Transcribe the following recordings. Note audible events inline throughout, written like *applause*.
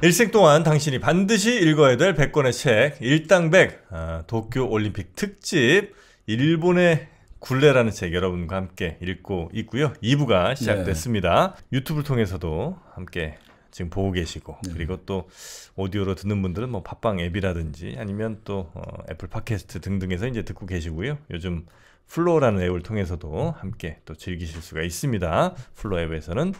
일생 동안 당신이 반드시 읽어야 될 100권의 책 일당백 아, 도쿄 올림픽 특집 일본의 굴레라는 책 여러분과 함께 읽고 있고요. 2부가 시작됐습니다. 네. 유튜브를 통해서도 함께 지금 보고 계시고 네. 그리고 또 오디오로 듣는 분들은 뭐 팟빵 앱이라든지 아니면 또 어, 애플 팟캐스트 등등에서 이제 듣고 계시고요. 요즘 플로우라는 앱을 통해서도 함께 또 즐기실 수가 있습니다. 플로우 앱에서는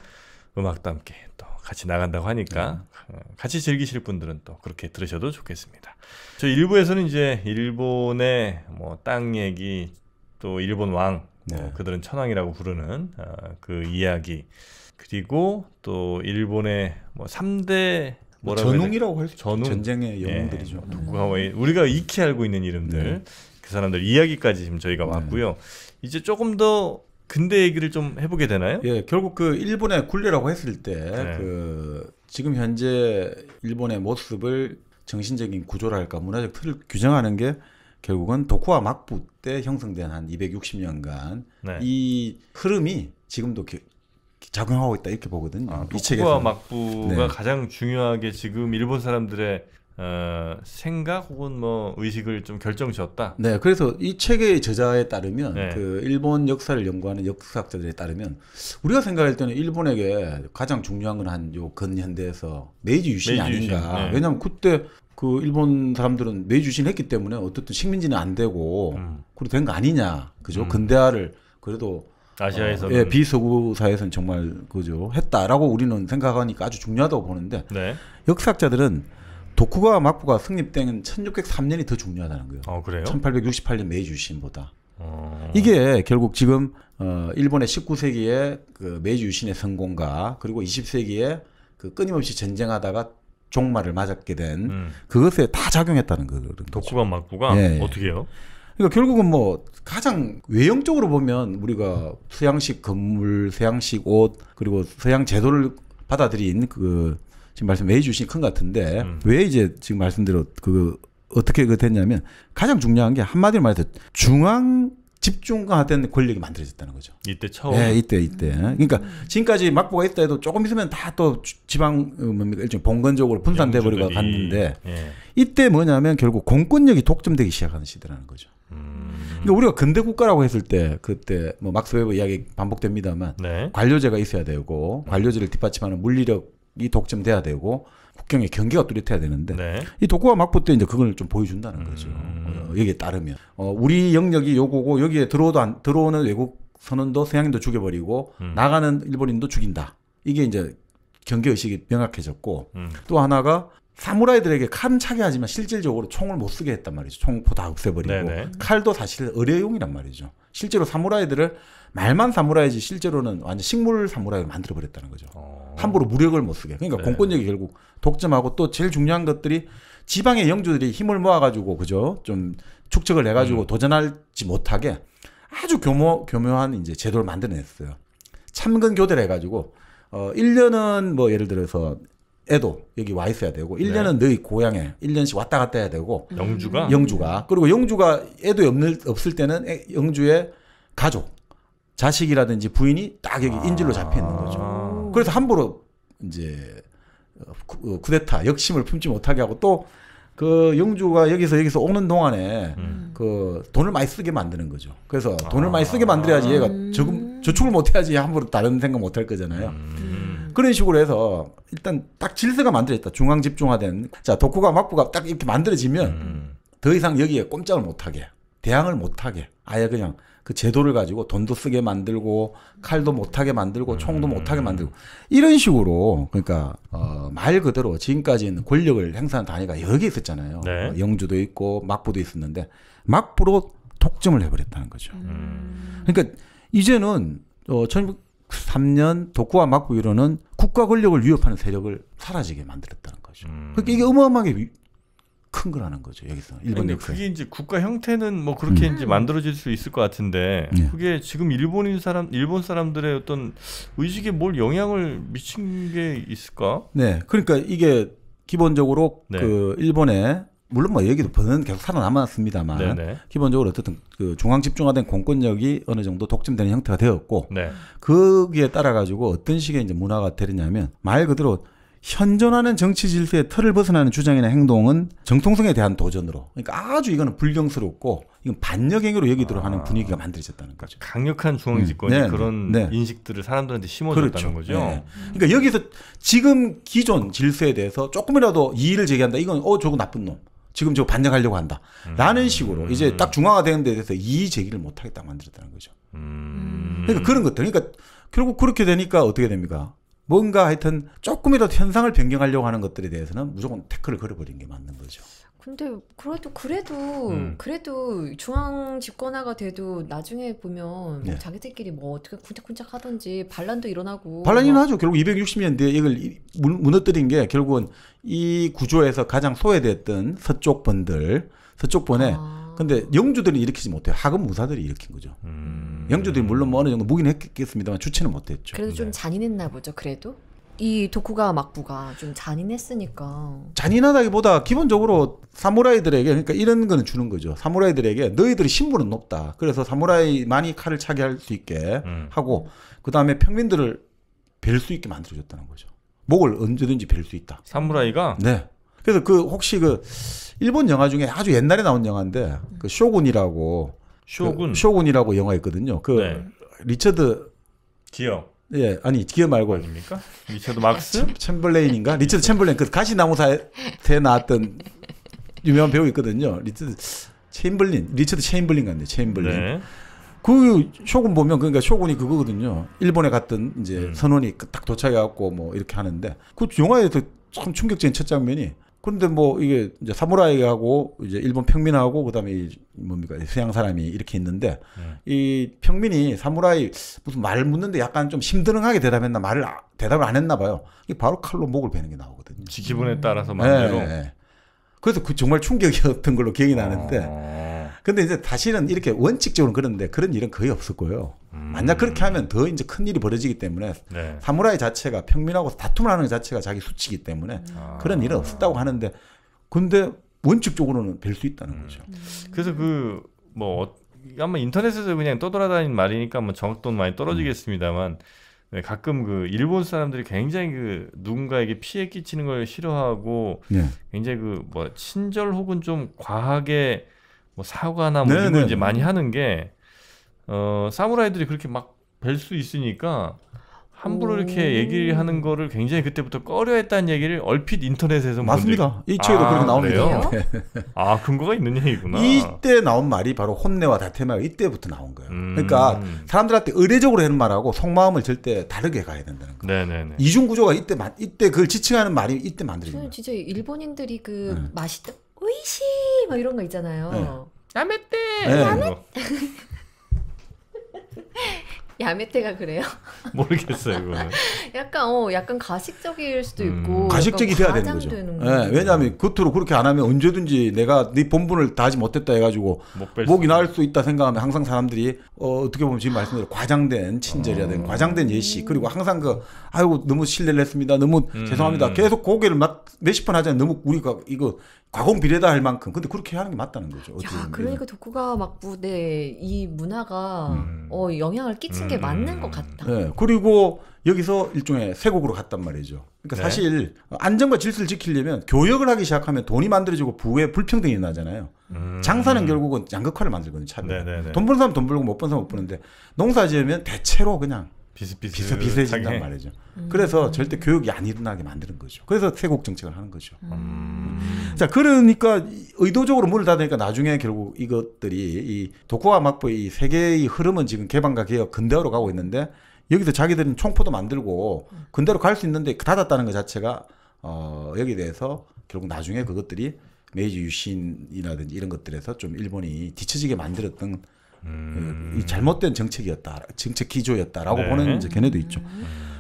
음악도 함께 또 같이 나간다고 하니까 음. 어, 같이 즐기실 분들은 또 그렇게 들으셔도 좋겠습니다. 저 일부에서는 이제 일본의 뭐 땅 얘기 또 일본 왕 뭐 네. 그들은 천황이라고 부르는 어, 그 이야기 그리고 또 일본의 뭐 3대 뭐라 전웅이라고 할수 전웅 전쟁의 예. 영웅들이죠. 예, 음. 도쿠가와의 뭐 우리가 익히 알고 있는 이름들 네. 그 사람들 이야기까지 지금 저희가 네. 왔고요. 이제 조금 더 근대 얘기를 좀 해보게 되나요? 예, 결국 그 일본의 군례라고 했을 때그 네. 지금 현재 일본의 모습을 정신적인 구조랄까 문화적 틀을 규정하는 게 결국은 도쿠와 막부 때 형성된 한 260년간 네. 이 흐름이 지금도 기, 작용하고 있다 이렇게 보거든요. 아, 도쿠와 막부가 네. 가장 중요하게 지금 일본 사람들의 어, 생각 혹은 뭐 의식을 좀 결정지었다. 네, 그래서 이 책의 저자에 따르면 네. 그 일본 역사를 연구하는 역사학자들에 따르면 우리가 생각할 때는 일본에게 가장 중요한 건 한 요 근현대에서 메이지 유신이 메이지 아닌가. 네. 왜냐하면 그때 그 일본 사람들은 메이지 유신 했기 때문에 어쨌든 식민지는 안 되고 음. 그리 고 된거 아니냐, 그죠? 음. 근대화를 그래도 아시아에서 어, 예, 비서구 사에서는 정말 그죠 했다라고 우리는 생각하니까 아주 중요하다고 보는데 네. 역사학자들은 도쿠가와 막부가 성립된 1603년이 더 중요하다는 거예요. 어, 그래요? 1868년 메이지유신보다 어... 이게 결국 지금 어, 일본의 19세기에 그메이지유신의 성공과 그리고 20세기에 그 끊임없이 전쟁하다가 종말을 맞았게 된 음. 그것에 다 작용했다는 거거든요. 도쿠가 막부가 예, 예. 어떻게요? 그러니까 결국은 뭐 가장 외형적으로 보면 우리가 서양식 건물, 서양식 옷 그리고 서양 제도를 받아들인 그 지금 말씀 해 주신 큰것 같은데 음. 왜 이제 지금 말씀대로 그, 그 어떻게 그 됐냐면 가장 중요한 게 한마디로 말해서 중앙 집중화된 권력이 만들어졌다는 거죠. 이때 처음. 예, 이때 이때. 음. 그러니까 지금까지 막부가 있다 해도 조금 있으면 다 또 지방 어, 뭡니까 일종 봉건적으로 분산돼 버리고 갔는데 예. 이때 뭐냐면 결국 공권력이 독점되기 시작하는 시대라는 거죠. 음. 그러니까 우리가 근대 국가라고 했을 때 그때 뭐 막스 웨버 이야기 반복됩니다만 네. 관료제가 있어야 되고 관료제를 뒷받침하는 물리력 이 독점돼야 되고 국경의 경계가 뚜렷해야 되는데 네. 이 독고와 막부 때 이제 그걸 좀 보여준다는 음. 거죠. 음. 어, 여기에 따르면 어, 우리 영역이 요거고 여기에 들어오도 안, 들어오는 외국 선원도 서양인도 죽여버리고 음. 나가는 일본인도 죽인다. 이게 이제 경계 의식이 명확해졌고 음. 또 하나가 사무라이들에게 칼은 차게 하지만 실질적으로 총을 못 쓰게 했단 말이죠. 총포 다 없애버리고 네네. 네. 칼도 사실 의료용이란 말이죠. 실제로 사무라이들을 말만 사무라이지 실제로는 완전 식물 사무라이를 만들어버렸다는 거죠. 어. 함부로 무력을 못 쓰게. 그러니까 네. 공권력이 결국 독점하고 또 제일 중요한 것들이 지방의 영주들이 힘을 모아가지고 그죠 좀축적을 해가지고 음. 도전할지 못하게 아주 교묘 교묘한 이제 제도를 만들어냈어요. 참근 교대를 해가지고 어 1년은 뭐 예를 들어서 애도 여기 와 있어야 되고 1년은 네. 너희 고향에 1년씩 왔다 갔다 해야 되고 영주가 영주가 그리고 영주가 애도 없는 없을 때는 애, 영주의 가족 자식이라든지 부인이 딱 여기 아. 인질로 잡혀 있는 거죠. 그래서 함부로 이제 어, 구, 어, 쿠데타 역심을 품지 못하게 하고 또 그 영주가 여기서 여기서 오는 동안에 음. 그 돈을 많이 쓰게 만드는 거죠. 그래서 아. 돈을 많이 쓰게 아. 만들어야지 얘가 저금 음. 저축을 못 해야지 함부로 다른 생각 못 할 거잖아요. 음. 음. 그런 식으로 해서 일단 딱 질서가 만들어졌다. 중앙 집중화된 자 독후가 막부가 딱 이렇게 만들어지면 음. 더 이상 여기에 꼼짝을 못하게 대항을 못하게 아예 그냥 그 제도를 가지고 돈도 쓰게 만들고 칼도 못하게 만들고 음. 총도 못하게 만들고 이런 식으로 그러니까 어, 말 그대로 지금까지는 권력을 행사한 단위가 여기 있었잖아요. 네. 어, 영주도 있고 막부도 있었는데 막부로 독점을 해버렸다는 거죠. 음. 그러니까 이제는 어, 1903년 독구와 막부 이론은 국가 권력을 위협하는 세력을 사라지게 만들었다는 거죠. 음. 그러니까 이게 어마어마하게 큰 거라는 거죠 여기서 일본 역사. 그게 이제 국가 형태는 뭐 그렇게 음. 이제 만들어질 수 있을 것 같은데 네. 그게 지금 일본인 사람 일본 사람들의 어떤 의식에 뭘 영향을 미친 게 있을까? 네, 그러니까 이게 기본적으로 네. 그일본에 물론 뭐 얘기도 번은 계속 살아남았습니다만 네네. 네. 기본적으로 어쨌든 그 중앙 집중화된 공권력이 어느 정도 독점되는 형태가 되었고 네. 거기에 따라 가지고 어떤 식의 이제 문화가 되느냐면 말 그대로 현존하는 정치 질서의 틀을 벗어나는 주장이나 행동은 정통성에 대한 도전으로 그러니까 아주 이거는 불경스럽고 이건 반역행위로 여기도록 아, 하는 분위기가 만들어졌다는 거죠. 강력한 중앙 집권이 음, 네, 그런 네, 네. 인식들을 사람들한테 심어줬다는 그렇죠. 거죠. 네. 그러니까 여기서 지금 기존 질서에 대해서 조금이라도 이의를 제기한다. 이건 어 저거 나쁜 놈. 지금 저거 반역하려고 한다. 음. 라는 식으로 이제 음. 딱중화가되는데 대해서 이의 제기를 못하게 딱 만들었다는 거죠. 음. 그러니까 그런 것들. 그러니까 결국 그렇게 되니까 어떻게 됩니까? 뭔가 하여튼 조금이라도 현상을 변경하려고 하는 것들에 대해서는 무조건 태클을 걸어버린 게 맞는 거죠. 근데 그래도 그래도 음. 그래도 중앙 집권화가 돼도 나중에 보면 네. 자기들끼리 뭐 어떻게 군짝군짝 하든지 반란도 일어나고 반란이 뭐. 나죠 결국 2 6 0년대 이걸 무너뜨린 게 결국은 이 구조에서 가장 소외됐던 서쪽 번들 서쪽 번에 아. 근데 영주들이 일으키지 못해요. 학업 무사들이 일으킨 거죠. 음. 영주들이 물론 뭐 어느 정도 무기는 했겠습니다만 주체는 못했죠. 그래도 좀 네. 잔인했나 보죠. 그래도 이 도쿠가 막부가 좀 잔인했으니까. 잔인하다기보다 기본적으로 사무라이들에게 그러니까 이런 거는 주는 거죠. 사무라이들에게 너희들이 신분은 높다. 그래서 사무라이만이 칼을 차게 할 수 있게 음. 하고 그 다음에 평민들을 뵐 수 있게 만들어줬다는 거죠. 목을 언제든지 뵐 수 있다. 사무라이가 네. 그래서 그 혹시 그 일본 영화 중에 아주 옛날에 나온 영화인데 그 쇼군이라고 쇼군 그 쇼군이라고 영화 있거든요. 그 네. 리처드 기어 예, 아니 기어 말고 아닙니까? 리처드 막스 챔블레인인가? 리처드 챔블레인 그 가시나무사에 나왔던 유명한 배우 있거든요. 리처드 체인블린 리처드 체인블린 같네요. 체인블린. 네. 그 쇼군 보면 그러니까 쇼군이 그거거든요. 일본에 갔던 이제 음. 선원이 딱 도착해 갖고 뭐 이렇게 하는데 그 영화에서 참 충격적인 첫 장면이 그런데 뭐 이게 이제 사무라이하고 이제 일본 평민하고 그다음에 이 뭡니까 서양 사람이 이렇게 있는데 음. 이 평민이 사무라이 무슨 말 묻는데 약간 좀 심드렁하게 대답했나 말을 아, 대답을 안 했나 봐요. 이게 바로 칼로 목을 베는 게 나오거든요. 기분에 음. 따라서 말대로. 네, 네, 네. 그래서 그 정말 충격이었던 걸로 기억이 나는데. 어... 근데 이제 다시는 이렇게 원칙적으로 그런데 그런 일은 거의 없었고요. 음. 만약 그렇게 하면 더 이제 큰 일이 벌어지기 때문에 네. 사무라이 자체가 평민하고 다툼을 하는 자체가 자기 수치이기 때문에 아. 그런 일은 없었다고 하는데 근데 원칙적으로는 될 수 있다는 음. 거죠. 음. 그래서 그뭐 어, 아마 인터넷에서 그냥 떠돌아다니는 말이니까 뭐 정확도는 많이 떨어지겠습니다만 네, 가끔 그 일본 사람들이 굉장히 그 누군가에게 피해 끼치는 걸 싫어하고 네. 굉장히 그 뭐 친절 혹은 좀 과하게 뭐 사과나 뭐 네, 이런 걸 네, 이제 네. 많이 하는 게 어, 사무라이들이 그렇게 막 뵐 수 있으니까 함부로 오. 이렇게 얘기를 하는 거를 굉장히 그때부터 꺼려했다는 얘기를 얼핏 인터넷에서 맞습니다. 이 책에도 아, 그렇게 나옵니다. 아 근거가 있는 얘기구나. 이때 나온 말이 바로 혼내와 다테마가 이때부터 나온 거예요. 음. 그러니까 사람들한테 의례적으로 하는 말하고 속마음을 절대 다르게 가야 된다는 거예요. 네네네. 이중 구조가 이때 이때 그걸 지칭하는 말이 이때 만들어진 거예요. 진짜 일본인들이 그 음. 맛있다. 오이시 막 이런 거 있잖아요. 네. 야메떼. 네. 야메. *laughs* 떼가 그래요? *laughs* 모르겠어요, 그거는. 약간 어, 약간 가식적일 수도 음, 있고. 가식적이 돼야 되는 거죠. 되 네, 왜냐하면 겉으로 그렇게 안 하면 언제든지 내가 네 본분을 다하지 못했다 해가지고 목이 나을 수 있다 생각하면 항상 사람들이 어, 떻게 보면 지금 말씀대로 과장된 친절이라든 어. 음. 과장된 예시 그리고 항상 그 아이고 너무 실례를 했습니다, 너무 음. 죄송합니다. 계속 고개를 막 몇십 번 하잖아요. 너무 우리가 이거 과공 비례다 할 만큼 근데 그렇게 하는 게 맞다는 거죠. 야, 그러니까 도쿠가 막부네 뭐, 이 문화가 음. 어, 영향을 끼친 음. 게 맞는 것 같다. 네, 그리고 여기서 일종의 세곡으로 갔단 말이죠. 그러니까 네. 사실 안정과 질서를 지키려면 교역을 하기 시작하면 돈이 만들어지고 부의 불평등이 나잖아요. 음. 장사는 결국은 양극화를 만들거든요. 차별. 네, 네, 네. 돈 버는 사람 돈 벌고 못 버는 사람 못 버는데 농사 지으면 대체로 그냥 비슷비슷 비슷해진단 말이죠. 음. 그래서 절대 교육이 안 일어나게 만드는 거죠. 그래서 세곡 정책을 하는 거죠. 음. 음. 자, 그러니까 의도적으로 문을 닫으니까 나중에 결국 이것들이 이 독후와 막부의 이 세계의 흐름은 지금 개방과 개혁 근대화로 가고 있는데 여기서 자기들은 총포도 만들고 근대로 갈 수 있는데 닫았다는 것 자체가 어 여기 대해서 결국 나중에 그것들이 메이지 유신이라든지 이런 것들에서 좀 일본이 뒤처지게 만들었던 음. 이 잘못된 정책이었다, 정책 기조였다라고 네. 보는 이제 견해도 있죠.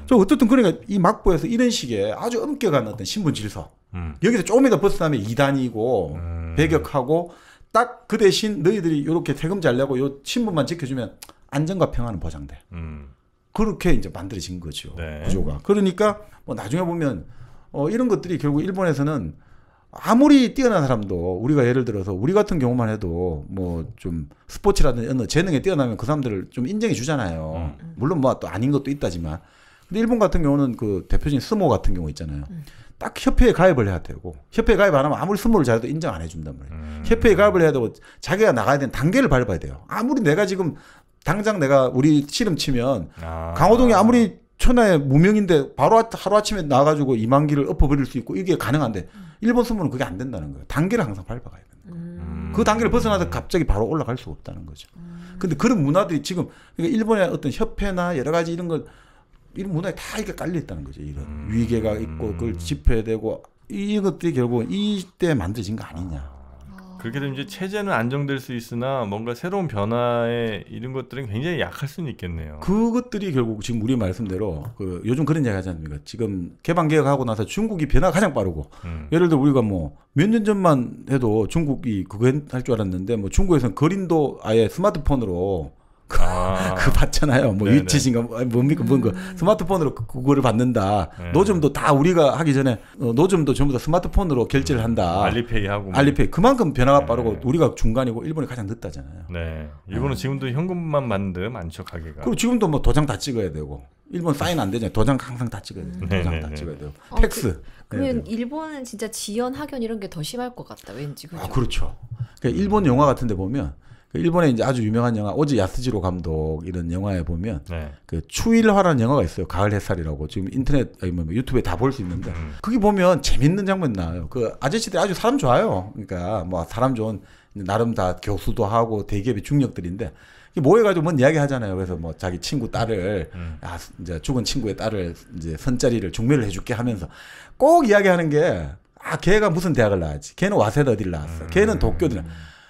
저 어쨌든 그러니까 이 막부에서 이런 식의 아주 엄격한 어떤 신분 질서 음. 여기서 조금이라도 벗어나면 이단이고 음. 배격하고 딱 그 대신 너희들이 이렇게 세금 잘 내고 요 신분만 지켜주면 안전과 평화는 보장돼. 음. 그렇게 이제 만들어진 거죠 네. 구조가. 그러니까 뭐 나중에 보면 어 이런 것들이 결국 일본에서는 아무리 뛰어난 사람도 우리가 예를 들어서 우리 같은 경우만 해도 뭐 좀 스포츠라든지 어느 재능에 뛰어나면 그 사람들을 좀 인정해 주잖아요. 음. 물론 뭐 또 아닌 것도 있다지만. 근데 일본 같은 경우는 그 대표적인 스모 같은 경우 있잖아요. 음. 딱 협회에 가입을 해야 되고 협회에 가입 안 하면 아무리 스모를 잘해도 인정 안 해준단 말이에요. 음. 협회에 가입을 해야 되고 자기가 나가야 되는 단계를 밟아야 돼요. 아무리 내가 지금 당장 내가 우리 씨름 치면 아. 강호동이 아무리 천하의 무명인데 바로 하루아침에 나가지고 이만기를 엎어버릴 수 있고 이게 가능한데 음. 일본 선모는 그게 안 된다는 거예요. 단계를 항상 밟아가야 되는 거예요. 음. 음. 그 단계를 벗어나서 갑자기 바로 올라갈 수가 없다는 거죠. 음. 근데 그런 문화들이 지금 그러니까 일본의 어떤 협회나 여러 가지 이런 걸 이런 문화에 다 이게 렇 깔려 있다는 거죠. 이런 음. 위계가 있고 그걸 집회되고 이것들이 결국 이때 만들어진 거 아니냐. 그렇게 되면 이제 체제는 안정될 수 있으나 뭔가 새로운 변화에 이런 것들은 굉장히 약할 수는 있겠네요. 그것들이 결국 지금 우리 말씀대로 그 요즘 그런 이야기 하지 않습니까? 지금 개방 개혁하고 나서 중국이 변화가 가장 빠르고 음. 예를 들어 우리가 뭐 몇 년 전만 해도 중국이 그거 할 줄 알았는데 뭐 중국에서는 그린도 아예 스마트폰으로 그, 아. *laughs* 그 봤잖아요. 뭐네 유치신가 뭐, 뭡니까 뭔가 음. 스마트폰으로 그거를 받는다. 네. 노점도 다 우리가 하기 전에 노점도 어, 전부 다 스마트폰으로 결제를 음. 한다. 알리페이 하고 뭐. 알리페이 그만큼 변화가 네. 빠르고 우리가 중간이고 일본이 가장 늦다잖아요. 네, 일본은 어. 지금도 현금만 만든 많죠 가게가. 그리고 지금도 뭐 도장 다 찍어야 되고 일본 사인 안 되잖아요. 도장 항상 다 찍어야 돼요. 네, 도장 네네네. 다 네, 찍어야 돼요. 아, 어, 팩스. 그, 러면 일본은 진짜 지연 학연 이런 게 더 심할 것 같다. 왠지 아, 그죠? 아, 그렇죠. 그러니까 일본 영화 같은데 보면 그 일본의 이제 아주 유명한 영화 오지 야스지로 감독 이런 영화에 보면 네. 그 추일화라는 영화가 있어요. 가을 햇살이라고 지금 인터넷 아니 뭐, 뭐 유튜브에 다 볼 수 있는데 음. 거기 보면 재밌는 장면 나와요. 그 아저씨들이 아주 사람 좋아요. 그러니까 뭐 사람 좋은 나름 다 교수도 하고 대기업의 중력들인데 모여가지고 뭔 이야기 하잖아요. 그래서 뭐 자기 친구 딸을 음. 아 이제 죽은 친구의 딸을 이제 선자리를 중매를 해줄게 하면서 꼭 이야기하는 게 아 걔가 무슨 대학을 나왔지. 걔는 와세다 어디를 나왔어. 걔는 도쿄들. 음.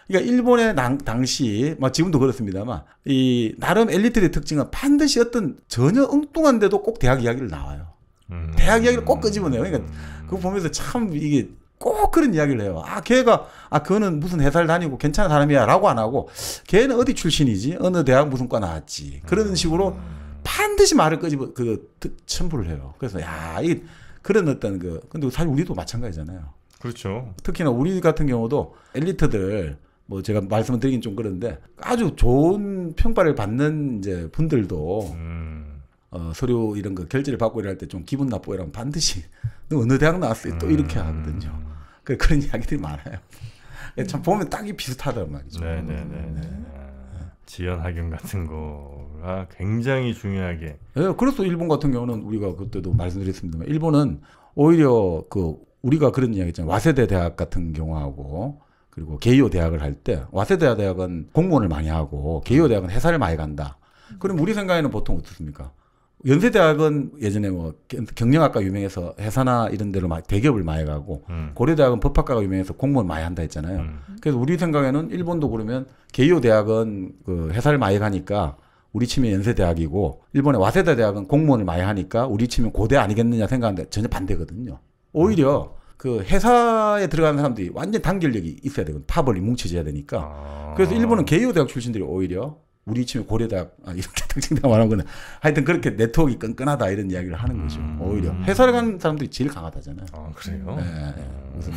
그러니까 일본의 당, 당시 뭐 지금도 그렇습니다만 이 나름 엘리트의 특징은 반드시 어떤 전혀 엉뚱한데도 꼭 대학 이야기를 나와요. 음. 대학 이야기를 꼭 끄집어내요. 그러니까 음. 그거 보면서 참 이게 꼭 그런 이야기를 해요. 아, 걔가, 아, 그거는 무슨 회사를 다니고 괜찮은 사람이야. 라고 안 하고, 걔는 어디 출신이지? 어느 대학 무슨 과 나왔지? 그런 음. 식으로 반드시 말을 끄집어, 그, 첨부를 해요. 그래서, 야, 이, 그런 어떤 그, 근데 사실 우리도 마찬가지잖아요. 그렇죠. 특히나 우리 같은 경우도 엘리트들 뭐 제가 말씀을 드리긴 좀 그런데 아주 좋은 평가를 받는 이제 분들도 음. 어, 서류 이런 거 결제를 받고 이럴 때 좀 기분 나쁘고 이러면 반드시 너 *laughs* 어느 대학 나왔어요? 또 이렇게 음. 하거든요. 그 그런 이야기들이 많아요. 예, 참 보면 딱히 비슷하단 말이죠. 네네네. 네. 지연 학연 같은 거가 굉장히 중요하게. 네, 그래서 일본 같은 경우는 우리가 그때도 말씀드렸습니다만 일본은 오히려 그 우리가 그런 이야기 있잖아요. 와세대 대학 같은 경우하고 그리고 개요 대학을 할 때 와세대학 대학은 공무원을 많이 하고 개요 음. 대학은 회사를 많이 간다. 음. 그럼 우리 생각에는 보통 어떻습니까? 연세대학은 예전에 뭐 경영학과 유명해서 회사나 이런 데로 대기업을 많이 가고 음. 고려대학은 법학과가 유명해서 공무원 많이 한다 했잖아요. 음. 그래서 우리 생각에는 일본도 그러면 개요 대학은 그 회사를 많이 가니까 우리 치면 연세대학이고 일본의 와세다 대학은 공무원을 많이 하니까 우리 치면 고대 아니겠느냐 생각하는데 전혀 반대거든요. 오히려 음. 그 회사에 들어가는 사람들이 완전 단결력이 있어야 되고 파벌이 뭉쳐져야 되니까. 아. 그래서 일본은 개요 대학 출신들이 오히려 우리 치면 고려대학 아, 이렇게 당신당 말하는 거는 하여튼 그렇게 네트워크 끈끈하다 이런 이야기를 하는 음. 거죠. 음. 오히려 회사를 간 사람들이 제일 강하다잖아요. 아 그래요? 네. 음. 무슨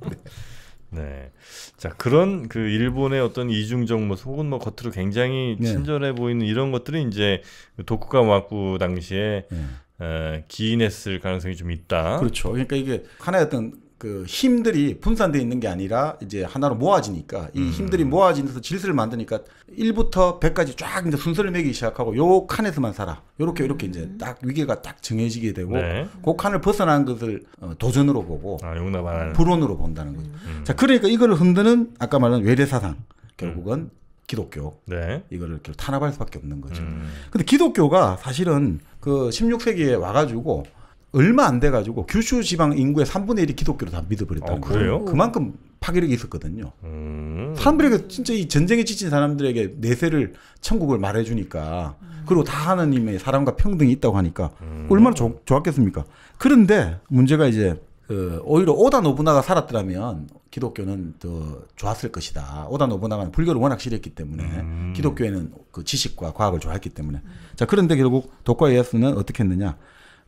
네. *laughs* 네. 자, 그런 그 일본의 어떤 이중적뭐 혹은 뭐 겉으로 굉장히 네. 친절해 보이는 이런 것들이 이제 도쿠가 그 와쿠 당시에 네. 에, 기인했을 가능성이 좀 있다. 그렇죠. 그러니까 이게 하나의 어떤 그 힘들이 분산돼 있는 게 아니라 이제 하나로 모아지니까 이 음. 힘들이 모아지면서 질서를 만드니까 1부터 100까지 쫙 이제 순서를 매기 시작하고 요 칸에서만 살아. 요렇게 요렇게 이제 음. 딱 위계가 딱 정해지게 되고 네. 그 칸을 벗어난 것을 어, 도전으로 보고 아, 용납 안 하는. 불온으로 본다는 거죠. 음. 자, 그러니까 이걸 흔드는 아까 말한 외래 사상 결국은 음. 기독교 네. 이거를 탄압할 수밖에 없는 거죠. 음. 근데 기독교가 사실은 그 16세기에 와가지고 얼마 안 돼가지고 규슈 지방 인구의 3분의 1이 기독교로 다믿어버렸다고 어, 거예요. 그만큼 파괴력이 있었거든요. 음. 사람들에게 진짜 이 전쟁에 지친 사람들에게 내세를 천국을 말해주니까 음. 그리고 다 하나님의 사람과 평등이 있다고 하니까 음. 얼마나 좋, 좋았겠습니까? 그런데 문제가 이제 그 오히려 오다 노부나가 살았더라면 기독교는 더 좋았을 것이다. 오다 노부나가는 불교를 워낙 싫어했기 때문에 음. 기독교에는 그 지식과 과학을 좋아했기 때문에 자 그런데 결국 독과 예수는 어떻게 했느냐?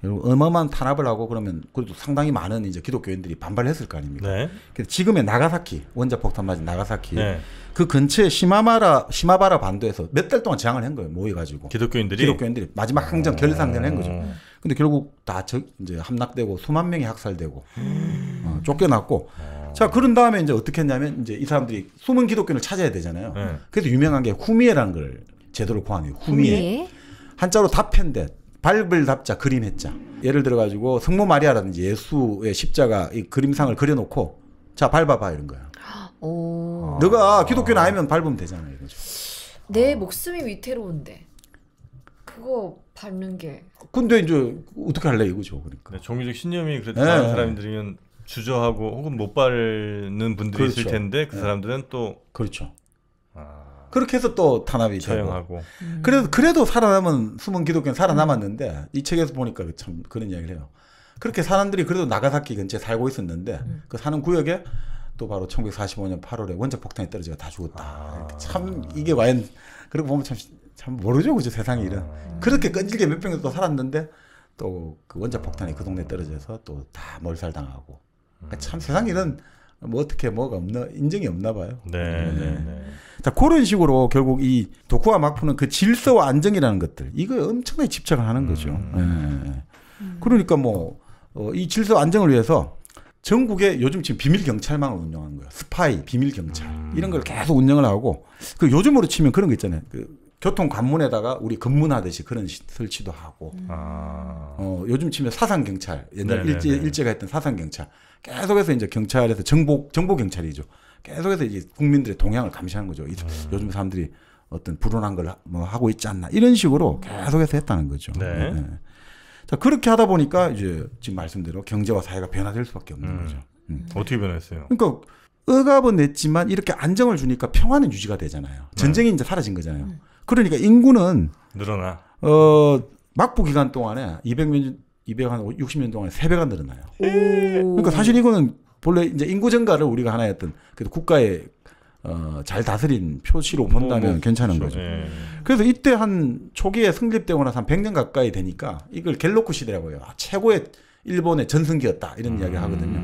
그리고 어마어마한 탄압을 하고 그러면 그래도 상당히 많은 이제 기독교인들이 반발했을 거 아닙니까? 네. 그래서 지금의 나가사키 원자 폭탄 맞은 나가사키 네. 그 근처에 시마마라 시마바라 반도에서 몇 달 동안 저항을 한 거예요 모여가지고 기독교인들이 기독교인들이 마지막 항전 어. 결사항전을 한 거죠. 근데 결국 다 저, 이제 함락되고 수만 명이 학살되고 음. 어, 쫓겨났고. 어. 자 그런 다음에 이제 어떻게 했냐면 이제 이 사람들이 숨은 기독교를 찾아야 되잖아요. 네. 그래서 유명한 게 후미에라는 걸제대로 고안해요. 후미에. 후미에 한자로 답펜대 발을 답자 그림 했자. 예를 들어 가지고 성모 마리아라는 예수의 십자가 이 그림상을 그려놓고 자 밟아봐 이런 거야. 오. 네가 어. 기독교는 아니면 밟으면 되잖아요. 이거죠. 내 목숨이 위태로운데 그거 밟는 게. 근데 이제 어떻게 할래 이거죠. 그러니까. 네, 종교적 신념이 그래도 네. 다 사람들이면 주저하고 혹은 못 바르는 분들이 그렇죠. 있을 텐데 그 네. 사람들은 또 그렇죠. 아, 그렇게 해서 또 탄압이 처형고 음. 그래서 그래도 살아남은 숨은 기독교는 살아남았는데 음. 이 책에서 보니까 그 참 그런 이야기를 해요. 그렇게 사람들이 그래도 나가사키 근처에 살고 있었는데 음. 그 사는 구역에 또 바로 1945년 8월에 원자 폭탄이 떨어져 다 죽었다. 아... 참 이게 과연 그렇게 보면 참, 참 모르죠 그죠 세상이 이런 아... 그렇게 끈질게 몇 병도 살았는데 또 그 원자 폭탄이 그 동네 에 떨어져서 또다 몰살당하고 그러니까 참 세상 에는뭐 어떻게 뭐가 없나 인정이 없나 봐요. 네, 네. 네. 네. 자 그런 식으로 결국 이도쿠와마푸는그 질서와 안정이라는 것들 이거 엄청나게 집착을 하는 거죠. 음. 네. 음. 그러니까 뭐이 어, 질서 안정을 위해서 전국에 요즘 지금 비밀 경찰망을 운영하는 거예요. 스파이 비밀 경찰 음. 이런 걸 계속 운영을 하고 그 요즘으로 치면 그런 거 있잖아요. 그 교통 관문에다가 우리 검문하듯이 그런 시, 설치도 하고 아. 어, 요즘 치면 사상 경찰 옛날 네, 네, 일제 일제가 했던 사상 경찰 계속해서 이제 경찰에서 정보 정보 경찰이죠. 계속해서 이제 국민들의 동향을 감시하는 거죠. 음. 요즘 사람들이 어떤 불운한걸 뭐 하고 있지 않나 이런 식으로 음. 계속해서 했다는 거죠. 네. 네. 네. 자 그렇게 하다 보니까 이제 지금 말씀대로 경제와 사회가 변화될 수밖에 없는 음. 거죠. 음. 음. 어떻게 변했어요? 그러니까 억압은 냈지만 이렇게 안정을 주니까 평화는 유지가 되잖아요. 네. 전쟁이 네. 이제 사라진 거잖아요. 음. 그러니까 인구는 늘어나. 어 막부 기간 동안에 200만 260년 동안 3배가 늘어나요. 오. 그러니까 사실 이거는 본래 이제 인구 증가를 우리가 하나의 어떤 그래도 국가의 어, 잘 다스린 표시로 음, 본다면 뭐, 뭐, 괜찮은 그렇죠. 거죠. 예. 그래서 이때 한 초기에 승립되고 나한 100년 가까이 되니까 이걸 갤로크 시대라고 해요. 아, 최고의 일본의 전승기였다. 이런 음. 이야기 하거든요.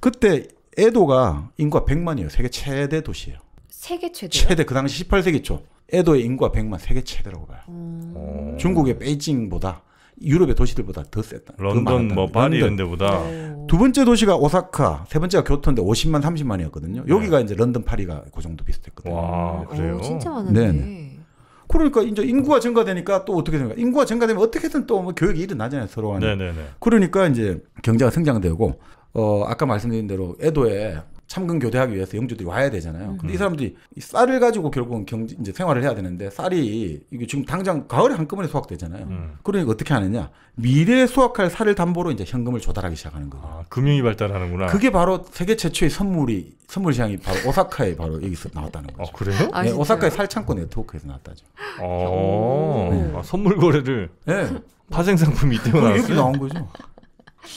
그때 에도가 인구가 100만이에요. 세계 최대 도시예요. 세계 최대? 최대. 그 당시 18세기 초. 에도의 인구가 100만 세계 최대라고 봐요. 음. 중국의 베이징보다 유럽의 도시들보다 더 셌다. 런던, 뭐 파리 이런 데보다. 네. 두 번째 도시가 오사카, 세 번째가 교토인데 50만, 30만이었거든요. 여기가 네. 이제 런던, 파리가 그 정도 비슷했거든요. 와, 그래요? 오, 어, 진짜 많은데. 네네. 네. 그러니까 이제 인구가 증가되니까 또 어떻게 되니까 인구가 증가되면 어떻게든 또뭐 교육이 일어 나잖아요 서로 간에. 네네네. 그러니까 이제 경제가 성장되고 어 아까 말씀드린 대로 에도에 참근 교대하기 위해서 영주들이 와야 되잖아요. 음. 근데 음. 이 사람들이 쌀을 가지고 결국은 경제 이제 생활을 해야 되는데 쌀이 이게 지금 당장 가을에 한꺼번에 수확되잖아요. 음. 그러니까 어떻게 하느냐? 미래에 수확할 쌀을 담보로 이제 현금을 조달하기 시작하는 거예요. 아, 금융이 발달하는구나. 그게 바로 세계 최초의 선물이 선물 시장이 바로 오사카에 바로 여기서 나왔다는 아, 거죠. 아, 그래요? 네, 아, 오사카의 쌀 창고 네트워크에서 나왔다죠. 어, 네. 아, 선물 거래를 네. 파생 상품이 뛰어나왔어요. 나온 거죠.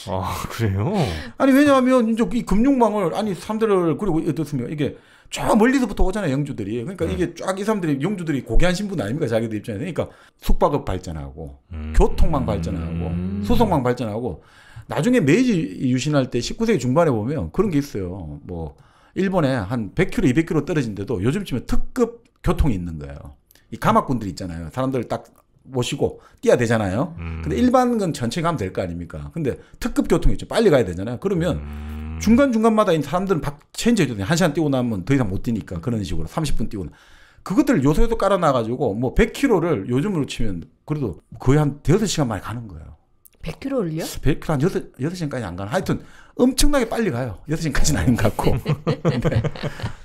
아 *laughs* 그래요? 아니 왜냐하면 이제 이 금융망을 아니 사람들을 그리고 어떻습니까 이게 쫙 멀리서부터 오잖아요 영주들이 그러니까 음. 이게 쫙 이 사람들이 영주들이 고귀한신 분 아닙니까 자기들 입장에서 그러니까 숙박업 발전하고 음. 교통망 발전하고 음. 수송망 발전하고 나중에 메이지 유신할 때 19세기 중반에 보면 그런 게 있어요 뭐 일본에 한 100km 200km 떨어진데도 요즘쯤에 특급 교통이 있는 거예요 이가마꾼들 있잖아요 사람들 딱 모시고 뛰어야 되잖아요. 음. 근데 일반은 전체 가면 될 거 아닙니까? 근데 특급 교통 있죠. 빨리 가야 되잖아요. 그러면 음. 중간중간마다 사람들은 박 체인지 해줘야 돼요. 한시간 뛰고 나면 더 이상 못 뛰니까 그런 식으로 30분 뛰고 나. 그것들 을 요소에도 깔아놔가지고 뭐 100km를 요즘으로 치면 그래도 거의 한 5시간 만에 가는 거예요. 100km를요? 100km 한 6, 6시간까지 안 가나. 하여튼 엄청나게 빨리 가요. 6시간까지는 아닌 것 같고. *laughs* 네.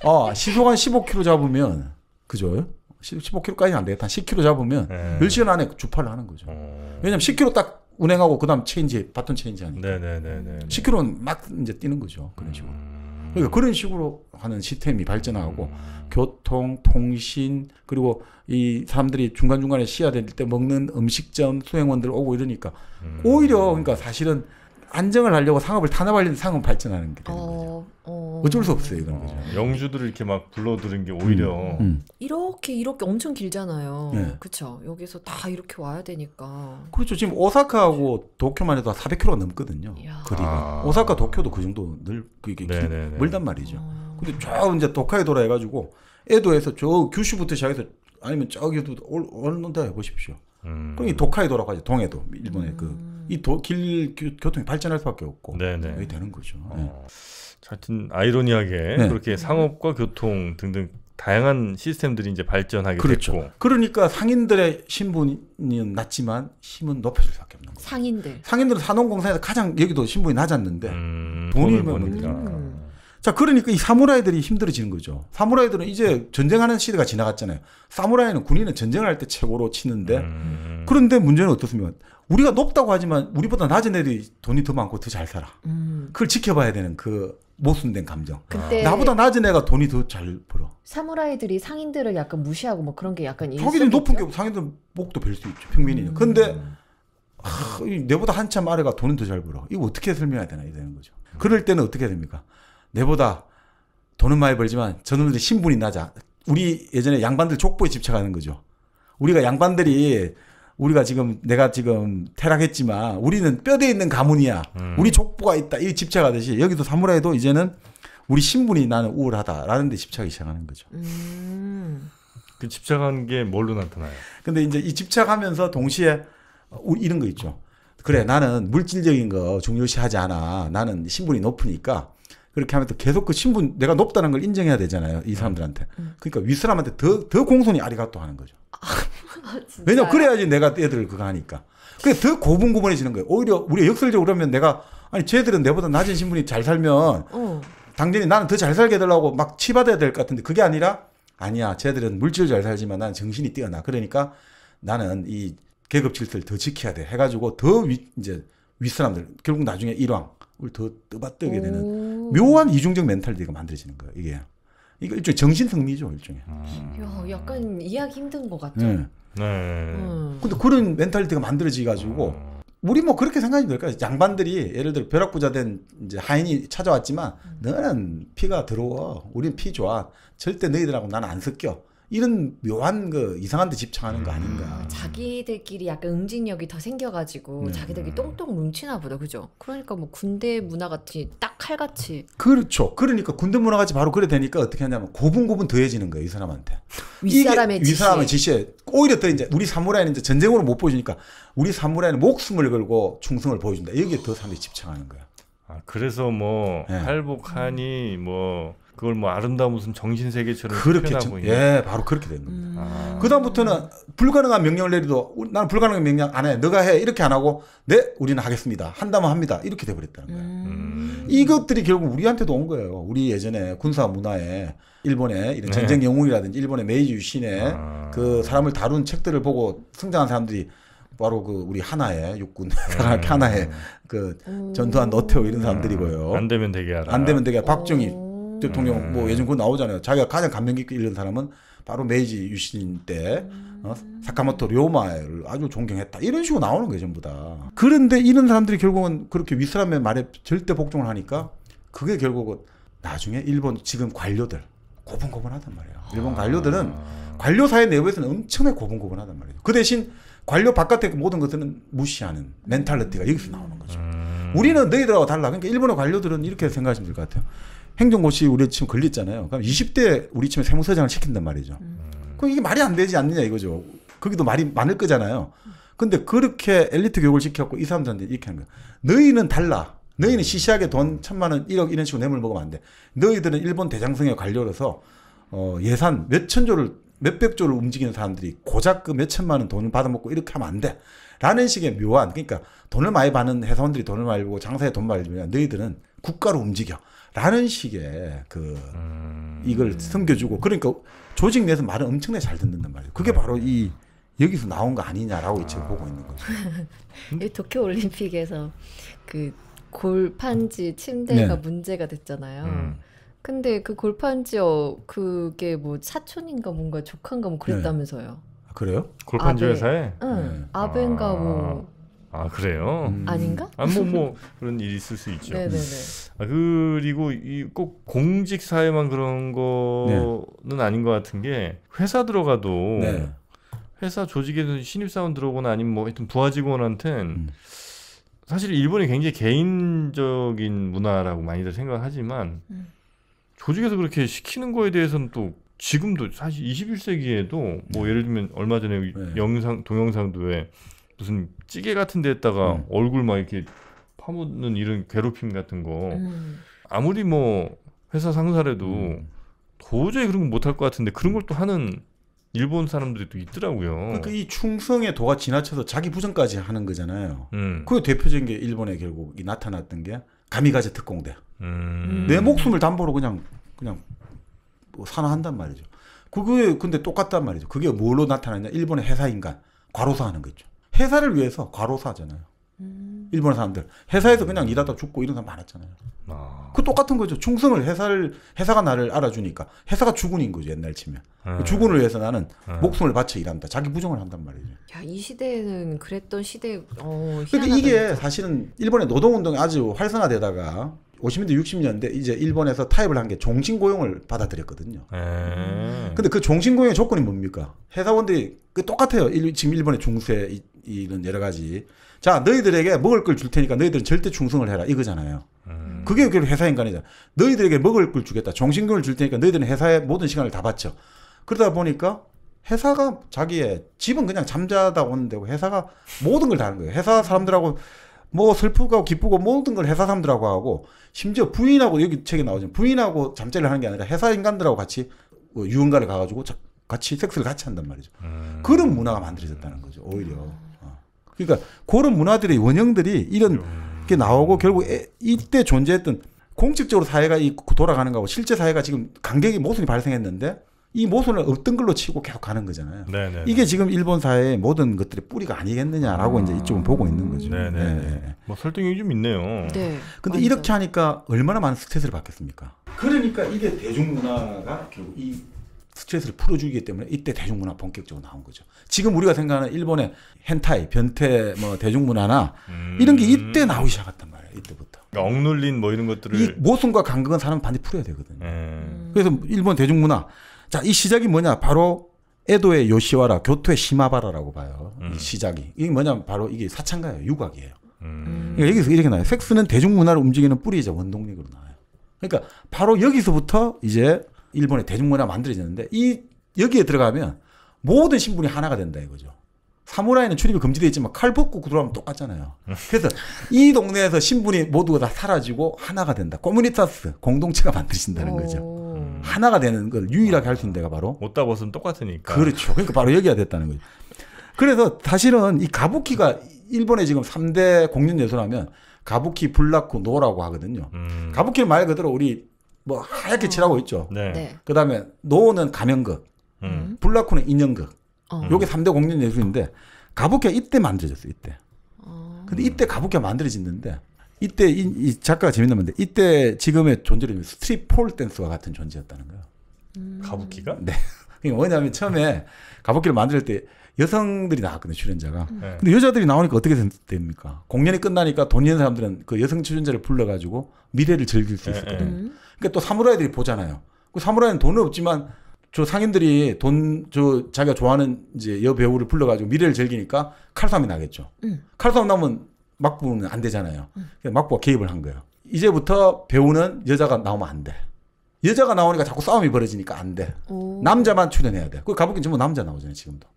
어, 시속 한 15km 잡으면, 그죠? 15km까지는 안 되겠다. 한 10km 잡으면 네. 10시간 안에 주파를 하는 거죠. 어. 왜냐면 10km 딱 운행하고 그다음 체인지 바톤 체인지 하니까. 네네네 10km는 막 이제 뛰는 거죠. 그런 식으로. 그러니까 그런 식으로 하는 시스템이 발전하고 음. 교통, 통신 그리고 이 사람들이 중간 중간에 쉬어야 될 때 먹는 음식점 수행원들 오고 이러니까 음. 오히려 그러니까 사실은 안정을 하려고 상업을 탄압하려는 상업 발전하는 게 되는 어, 거죠. 어... 어쩔 수 없어요 이런 어, 거죠. 아, 영주들을 이렇게 막 불러들은 게 오히려 음, 음. 이렇게 이렇게 엄청 길잖아요. 네. 그렇죠. 여기서 다 이렇게 와야 되니까. 그렇죠. 지금 오사카하고 도쿄만 해도 400km가 넘거든요. 이야. 거리가 아... 오사카 도쿄도 그 정도 늘 그게 길, 멀단 말이죠. 어. 근데 저 이제 도카이도라 해가지고 에도에서 저 규슈부터 시작해서 아니면 저기도 올, 올는다 해보십시오. 음. 그럼 이 도카에 돌아가죠. 동해도 일본의 그. 음. 그이 길 교통이 발전할 수밖에 없고 네네. 여기 네. 되는 거죠. 어. 네. 하여튼 아이러니하게 네. 그렇게 상업과 교통 등등 다양한 시스템들이 이제 발전하게 그렇죠. 됐고 그러니까 상인들의 신분이 낮지만 힘은 높여질 수밖에 없는 거예 상인들 상인들은 산업공사에서 가장 여기도 신분이 낮았는데 음, 돈이 돈을 버니까. 자, 그러니까 이 사무라이들이 힘들어지는 거죠. 사무라이들은 이제 전쟁하는 시대가 지나갔잖아요. 사무라이는 군인은 전쟁을 할때 최고로 치는데 음. 그런데 문제는 어떻습니까? 우리가 높다고 하지만 우리보다 낮은 애들이 돈이 더 많고 더 잘 살아. 음. 그걸 지켜봐야 되는 그 모순된 감정. 나보다 낮은 애가 돈이 더 잘 벌어. 사무라이들이 상인들을 약간 무시하고 뭐 그런 게 약간 자기들 높은 게 상인들 목도 벨 수 있죠. 평민이 음. 근데 하, 내보다 한참 아래가 돈은 더 잘 벌어. 이거 어떻게 설명해야 되나 이 되는 거죠. 그럴 때는 어떻게 해야 됩니까? 내보다 돈은 많이 벌지만 저놈들 신분이 낮아. 우리 예전에 양반들 족보에 집착하는 거죠. 우리가 양반들이 우리가 지금 내가 지금 퇴락했지만 우리는 뼈대 있는 가문이야. 음. 우리 족보가 있다. 이 집착하듯이 여기도 사무라이도 이제는 우리 신분이 나는 우월하다라는 데 집착이 시작하는 거죠. 음. 그 집착한 게 뭘로 나타나요? 근데 이제 이 집착하면서 동시에 이런 거 있죠. 그래 나는 물질적인 거 중요시하지 않아. 나는 신분이 높으니까 그렇게 하면 또 계속 그 신분 내가 높다는 걸 인정해야 되잖아요 이 사람들한테 음. 음. 그러니까 윗사람한테 더 더 공손히 아리가또 하는 거죠 *laughs* 아, 왜냐 그래야지 내가 애들을 그거 하니까 그게 더 고분고분해지는 거예요 오히려 우리 역설적으로 그러면 내가 아니 쟤들은 내보다 낮은 신분이 잘 살면 어. 당연히 나는 더 잘 살게 해달라고 막 치받아야 될 것 같은데 그게 아니라 아니야 쟤들은 물질 잘 살지만 나는 정신이 뛰어나 그러니까 나는 이 계급 질서를 더 지켜야 돼 해가지고 더 위, 이제 윗사람들 결국 나중에 일왕을 더 뜨바뜨게 되는 묘한 이중적 멘탈리티가 만들어지는 거예요. 이게 이거 일종의 정신승리죠, 일종의. 야, 약간 이해하기 힘든 것 같죠. 네. 네. 음. 근데 그런 멘탈리티가 만들어지가지고 음. 우리 뭐 그렇게 생각이 될까요? 양반들이 예를 들어 벼락부자 된 이제 하인이 찾아왔지만 음. 너는 피가 더러워, 우린 피 좋아, 절대 너희들하고 나는 안 섞여. 이런 묘한 그 이상한 데 집착하는 거 아닌가. 음. 자기들끼리 약간 응징력이 더 생겨가지고 네. 자기들끼리 똥똥 뭉치나 보다, 그죠? 그러니까 뭐 군대 문화 같이 딱 칼같이. 그렇죠. 그러니까 군대 문화같이 바로 그래 되니까 어떻게 하냐면 고분고분 더해지는 거예요, 이 사람한테. 윗사람의 지시. 윗사람의 지시에 오히려 더 이제 우리 사무라이는 이제 전쟁으로 못 보여주니까 우리 사무라이는 목숨을 걸고 충성을 보여준다. 여기에 더 사람들이 집착하는 거야. 아, 그래서 뭐 네. 할복하니 뭐 그걸 뭐 아름다운 무슨 정신 세계처럼 그렇게 정, 예 바로 그렇게 된 겁니다. 음. 아. 그 다음부터는 불가능한 명령을 내리도 나는 불가능한 명령 안 해. 네가해 이렇게 안 하고 네 우리는 하겠습니다. 한다면 합니다. 이렇게 돼버렸다는 거예요. 음. 음. 이것들이 결국 우리한테도 온 거예요. 우리 예전에 군사 문화에 일본의 이런 네. 전쟁 영웅이라든지 일본의 메이지 유신의 아. 그 사람을 다룬 책들을 보고 성장한 사람들이 바로 그 우리 하나의 육군 사람 *laughs* 음. 네. 하나의 그 음. 전두환 노태우 이런 사람들이고요. 안 되면 되게 하라. 안 되면 되게 박정희 대통령 음. 뭐 예전 그거 나오잖아요. 자기가 가장 감명 깊게 읽는 사람은 바로 메이지 유신 때 어? 음. 사카모토 료마를 아주 존경했다 이런 식으로 나오는 거예요 전부 다. 그런데 이런 사람들이 결국은 그렇게 윗사람의 말에 절대 복종을 하니까 그게 결국은 나중에 일본 지금 관료들 고분고분하단 말이에요. 일본 아. 관료들은 관료 사회 내부에서는 엄청나게 고분고분하단 말이에요. 그 대신 관료 바깥의 그 모든 것들은 무시하는 멘탈리티가 여기서 나오는 거죠. 음. 우리는 너희들하고 달라. 그러니까 일본의 관료들은 이렇게 생각하시면 될 것 같아요. 행정고시 우리 지금 걸렸잖아요. 그럼 20대 우리 치면 세무서장을 시킨단 말이죠. 음. 그럼 이게 말이 안 되지 않느냐 이거죠. 거기도 말이 많을 거잖아요. 근데 그렇게 엘리트 교육을 시켰고 이 사람들한테 이렇게 하는 거야. 너희는 달라. 너희는 시시하게 돈 천만 원, 1억 이런 식으로 뇌물 먹으면 안 돼. 너희들은 일본 대장성의 관료로서 어, 예산 몇천조를 몇백조를 움직이는 사람들이 고작 그 몇천만 원 돈을 받아먹고 이렇게 하면 안 돼. 라는 식의 묘한, 그러니까 돈을 많이 받는 회사원들이 돈을 많이 벌고 장사에 돈 많이 벌면 너희들은 국가로 움직여. 라는 식의 그 음. 이걸 숨겨주고 그러니까 조직 내에서 말을 엄청나게 잘 듣는단 말이에요. 그게 네. 바로 이 여기서 나온 거 아니냐라고 아. 지금 보고 있는 거죠. *laughs* 이 도쿄 올림픽에서 그 골판지 음. 침대가 네. 문제가 됐잖아요. 음. 근데 그 골판지 어 그게 뭐 사촌인가 뭔가 조카인가 뭐 네. 그랬다면서요. 네. 그래요? 골판지 아, 회사에? 응. 네. 아벤가 뭐 아. 아 그래요? 음. 아닌가? 아뭐뭐 뭐 그런 일이 있을 수 있죠. 네네네. 아, 그리고 이 꼭 공직 사회만 그런 거는 네. 아닌 것 같은 게 회사 들어가도 네. 회사 조직에서 신입 사원 들어오거나 아니면 뭐 하여튼 부하 직원한텐 음. 사실 일본이 굉장히 개인적인 문화라고 많이들 생각하지만 음. 조직에서 그렇게 시키는 거에 대해서는 또 지금도 사실 21세기에도 뭐 네. 예를 들면 얼마 전에 네. 영상 동영상도 왜 무슨 찌개 같은 데에다가 음. 얼굴 막 이렇게 파묻는 이런 괴롭힘 같은 거 음. 아무리 뭐 회사 상사라도 음. 도저히 그런 거 못할 것 같은데 그런 걸 또 하는 일본 사람들이 또 있더라고요. 그러니까 이 충성의 도가 지나쳐서 자기 부정까지 하는 거잖아요. 음. 그게 대표적인 게 일본에 결국 나타났던 게 가미가제 특공대. 음. 내 목숨을 담보로 그냥 그냥 뭐 산화한단 말이죠. 그게 근데 똑같단 말이죠. 그게 뭘로 나타나냐? 일본의 회사 인간 과로사하는 거죠. 회사를 위해서 과로사 하잖아요. 음. 일본 사람들 회사에서 그냥 일하다 죽고 이런 사람 많았잖아요. 아. 그 똑같은 거죠. 충성을 회사를 회사가 나를 알아주니까 회사가 주군인 거죠 옛날 치면 음. 주군을 위해서 나는 음. 목숨을 바쳐 일한다. 자기 부정을 한단 말이죠. 야이 시대에는 그랬던 시대. 어, 그러니 이게 사실은 일본의 노동운동이 아주 활성화되다가 50년대 60년대 이제 일본에서 타협을 한 게 종신 고용을 받아들였거든요. 음. 근데 그 종신 고용의 조건이 뭡니까? 회사원들이 그 똑같아요. 일, 지금 일본의 중세 이런 여러 가지 자 너희들에게 먹을 걸 줄 테니까 너희들은 절대 충성을 해라 이거잖아요. 음. 그게 결국 회사 인간이잖아. 너희들에게 먹을 걸 주겠다. 정신금을 줄 테니까 너희들은 회사의 모든 시간을 다 바쳐. 그러다 보니까 회사가 자기의 집은 그냥 잠자다 오는 데 회사가 모든 걸 다 하는 거예요. 회사 사람들하고 뭐 슬프고 기쁘고 모든 걸 회사 사람들하고 하고 심지어 부인하고 여기 책에 나오죠. 부인하고 잠자리를 하는 게 아니라 회사 인간들하고 같이 뭐 유흥가를 가가지고 같이 섹스를 같이 한단 말이죠. 음. 그런 문화가 만들어졌다는 거죠. 오히려. 그러니까 그런 문화들의 원형들이 이런 그렇죠. 게 나오고 결국 이때 존재했던 공식적으로 사회가 돌아가는 거하고 실제 사회가 지금 간격이 모순이 발생했는데 이 모순을 어떤 걸로 치고 계속 가는 거잖아요. 네네네. 네, 이게 네. 지금 일본 사회의 모든 것들의 뿌리가 아니겠느냐라고 아. 이제 이쪽은 보고 있는 거죠. 네네. 네. 뭐 설득이 좀 있네요. 네. 근데 완전. 이렇게 하니까 얼마나 많은 스트레스를 받겠습니까? 그러니까 이게 대중문화가 결국 이 스트레스를 풀어주기 때문에 이때 대중문화 본격적으로 나온 거죠. 지금 우리가 생각하는 일본의 헨타이, 변태, 뭐 대중문화나 음. 이런 게 이때 나오기 시작했단 말이에요. 이때부터. 그 억눌린 뭐 이런 것들을 이 모순과 간극은 사람 반드시 풀어야 되거든요. 음. 그래서 일본 대중문화 자이 시작이 뭐냐 바로 에도의 요시와라, 교토의 시마바라라고 봐요. 음. 이 시작이 이게 뭐냐 바로 이게 사창가예요, 유곽이에요. 음. 그러니까 여기서 이렇게 나요. 와 섹스는 대중문화를 움직이는 뿌리이자 원동력으로 나와요. 그러니까 바로 여기서부터 이제 일본의 대중문화 만들어졌는데이 여기에 들어가면 모든 신분이 하나가 된다 이거죠. 사무라이는 출입이 금지되어 있지만 칼 벗고 들어가면 똑같잖아요. 그래서 *laughs* 이 동네에서 신분이 모두가 다 사라지고 하나가 된다. 코뮤니타스 공동체가 만드신다는 거죠. 음. 하나가 되는 걸 유일하게 할 수 있는 데가 바로 옷다 벗으면 똑같으니까. 그렇죠. 그러니까 바로 여기가 됐다는 거죠. 그래서 사실은 이 가부키가 일본의 지금 3대 공연 예술하면 가부키, 불라쿠 노라고 하거든요. 음. 가부키는 말 그대로 우리 뭐 하얗게 칠하고 있죠. 네. 네. 그다음에 노는 가면극, 음. 블라코는 인형극. 어. 요게 3대 공연 예술인데 가부케 이때 만들어졌어 이때. 어. 근데 이때 가부케 만들어졌는데 이때 이, 이 작가가 재밌는 건데 이때 지금의 존재는 스트릿 폴 댄스와 같은 존재였다는 거예요. 음. 가부키가? 네. *laughs* 그러니까 왜냐하면 처음에 가부키를 만들 때 여성들이 나왔거든요 출연자가. 음. 네. 근데 여자들이 나오니까 어떻게 됩니까? 공연이 끝나니까 돈 있는 사람들은 그 여성 출연자를 불러가지고 미래를 즐길 수 네, 있었거든요. 음. 그러니까 또 사무라이들이 보잖아요. 그 사무라이는 돈은 없지만 저 상인들이 돈 저 자기가 좋아하는 이제 여배우를 불러가지고 미래를 즐기니까 칼싸움이 나겠죠. 음. 칼싸움 나면 막부는 안 되잖아요. 음. 그러니까 막부가 개입을 한 거예요. 이제부터 배우는 여자가 나오면 안 돼. 여자가 나오니까 자꾸 싸움이 벌어지니까 안 돼. 오. 남자만 출연해야 돼. 그 가부긴 전부 남자 나오잖아요, 지금도.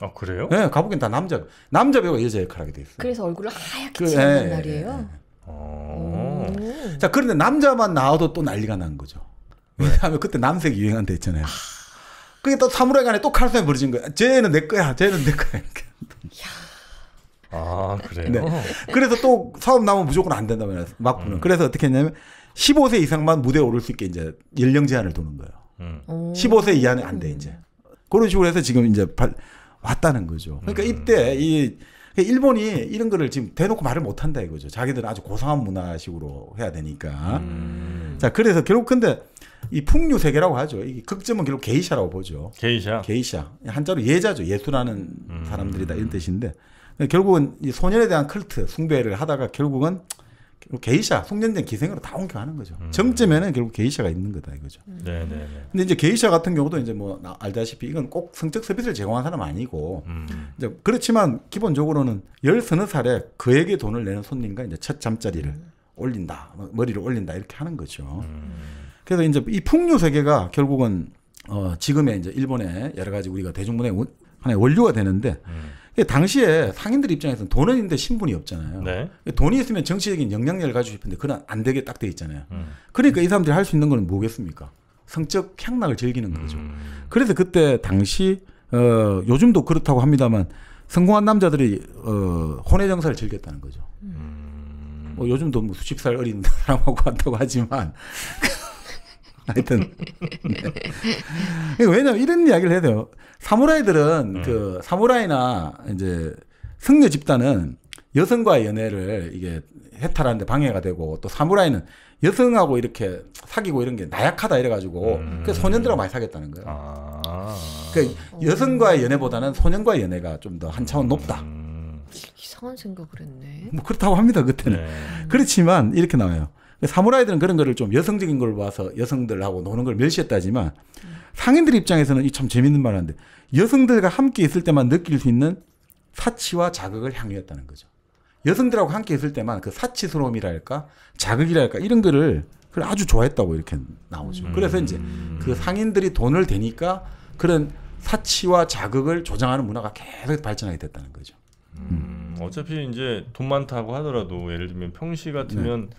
아 그래요? 네, 가부긴 다 남자 남자 배우가 여자 역할하게 돼 있어요. 그래서 얼굴을 하얗게 그, 칠하는 그, 예, 날이에요. 예, 예, 어. 자, 그런데 남자만 나와도 또 난리가 난 거죠. 왜냐하면 그때 남색 유행한 데 있잖아요. 그게 또 사무라이 간에 또 칼싸움이 벌어진 거예요 쟤는 내 거야, 쟤는 내 거야. 이렇게. 아, 그래요? 네. 그래서 또 사업 나면 무조건 안 된다 말이야, 막부는. 음. 그래서 어떻게 했냐면 15세 이상만 무대에 오를 수 있게 이제 연령 제한을 두는 거예요. 음. 15세 이하는 안 돼, 이제. 그런 식으로 해서 지금 이제 왔다는 거죠. 그러니까 음. 이때 이 그러니까 일본이 이런 거를 지금 대놓고 말을 못 한다 이거죠. 자기들은 아주 고상한 문화식으로 해야 되니까. 음. 자, 그래서 결국 근데 이 풍류 세계라고 하죠. 이 극점은 결국 게이샤라고 보죠. 게이샤. 게이샤. 한자로 예자죠. 예술하는 음. 사람들이다 이런 뜻인데 결국은 이 소년에 대한 클트 숭배를 하다가 결국은 그리고 게이샤 숙련된 기생으로 다 옮겨가는 거죠. 음. 정점에는 결국 게이샤가 있는 거다 이거죠. 네네. 음. 네, 네, 네. 근데 이제 게이샤 같은 경우도 이제 뭐 알다시피 이건 꼭 성적 서비스를 제공한 사람 아니고 음. 이제 그렇지만 기본적으로는 열 서너 살에 그에게 돈을 내는 손님과 이제 첫 잠자리를 음. 올린다 뭐 머리를 올린다 이렇게 하는 거죠. 음. 그래서 이제 이 풍류 세계가 결국은 어 지금의 이제 일본의 여러 가지 우리가 대중문화의 하나의 원료가 되는데. 음. 당시에 상인들 입장에서는 돈은 있는데 신분이 없잖아요. 네. 돈이 있으면 정치적인 영향력을 가지고 싶은데 그건 안 되게 딱 돼 있잖아요. 음. 그러니까 이 사람들이 할 수 있는 건 뭐겠습니까? 성적 향락을 즐기는 거죠. 음. 그래서 그때 당시 어, 요즘도 그렇다고 합니다만 성공한 남자들이 어, 혼외 정사를 즐겼다는 거죠. 음. 뭐 요즘도 뭐 수십 살 어린 *laughs* 사람하고 한다고 하지만 *laughs* 하여튼. 네. 왜냐면 이런 이야기를 해야 돼요. 사무라이들은 음. 그 사무라이나 이제 승려 집단은 여성과의 연애를 이게 해탈하는데 방해가 되고 또 사무라이는 여성하고 이렇게 사귀고 이런 게 나약하다 이래가지고 음. 그 소년들하고 많이 사귀었다는 거예요. 아. 그러니까 여성과의 연애보다는 소년과의 연애가 좀 더 한 차원 높다. 음. 이상한 생각을 했네. 뭐 그렇다고 합니다 그때는. 네. 그렇지만 이렇게 나와요. 사무라이들은 그런 거를 좀 여성적인 걸 봐서 여성들하고 노는 걸 멸시했다지만 상인들 입장에서는 이 참 재밌는 말인데 여성들과 함께 있을 때만 느낄 수 있는 사치와 자극을 향유했다는 거죠. 여성들하고 함께 있을 때만 그 사치스러움이랄까 자극이랄까 이런 거를 그걸 아주 좋아했다고 이렇게 나오죠. 음. 그래서 이제 그 상인들이 돈을 대니까 그런 사치와 자극을 조장하는 문화가 계속 발전하게 됐다는 거죠. 음. 어차피 이제 돈 많다고 하더라도 예를 들면 평시 같으면 네.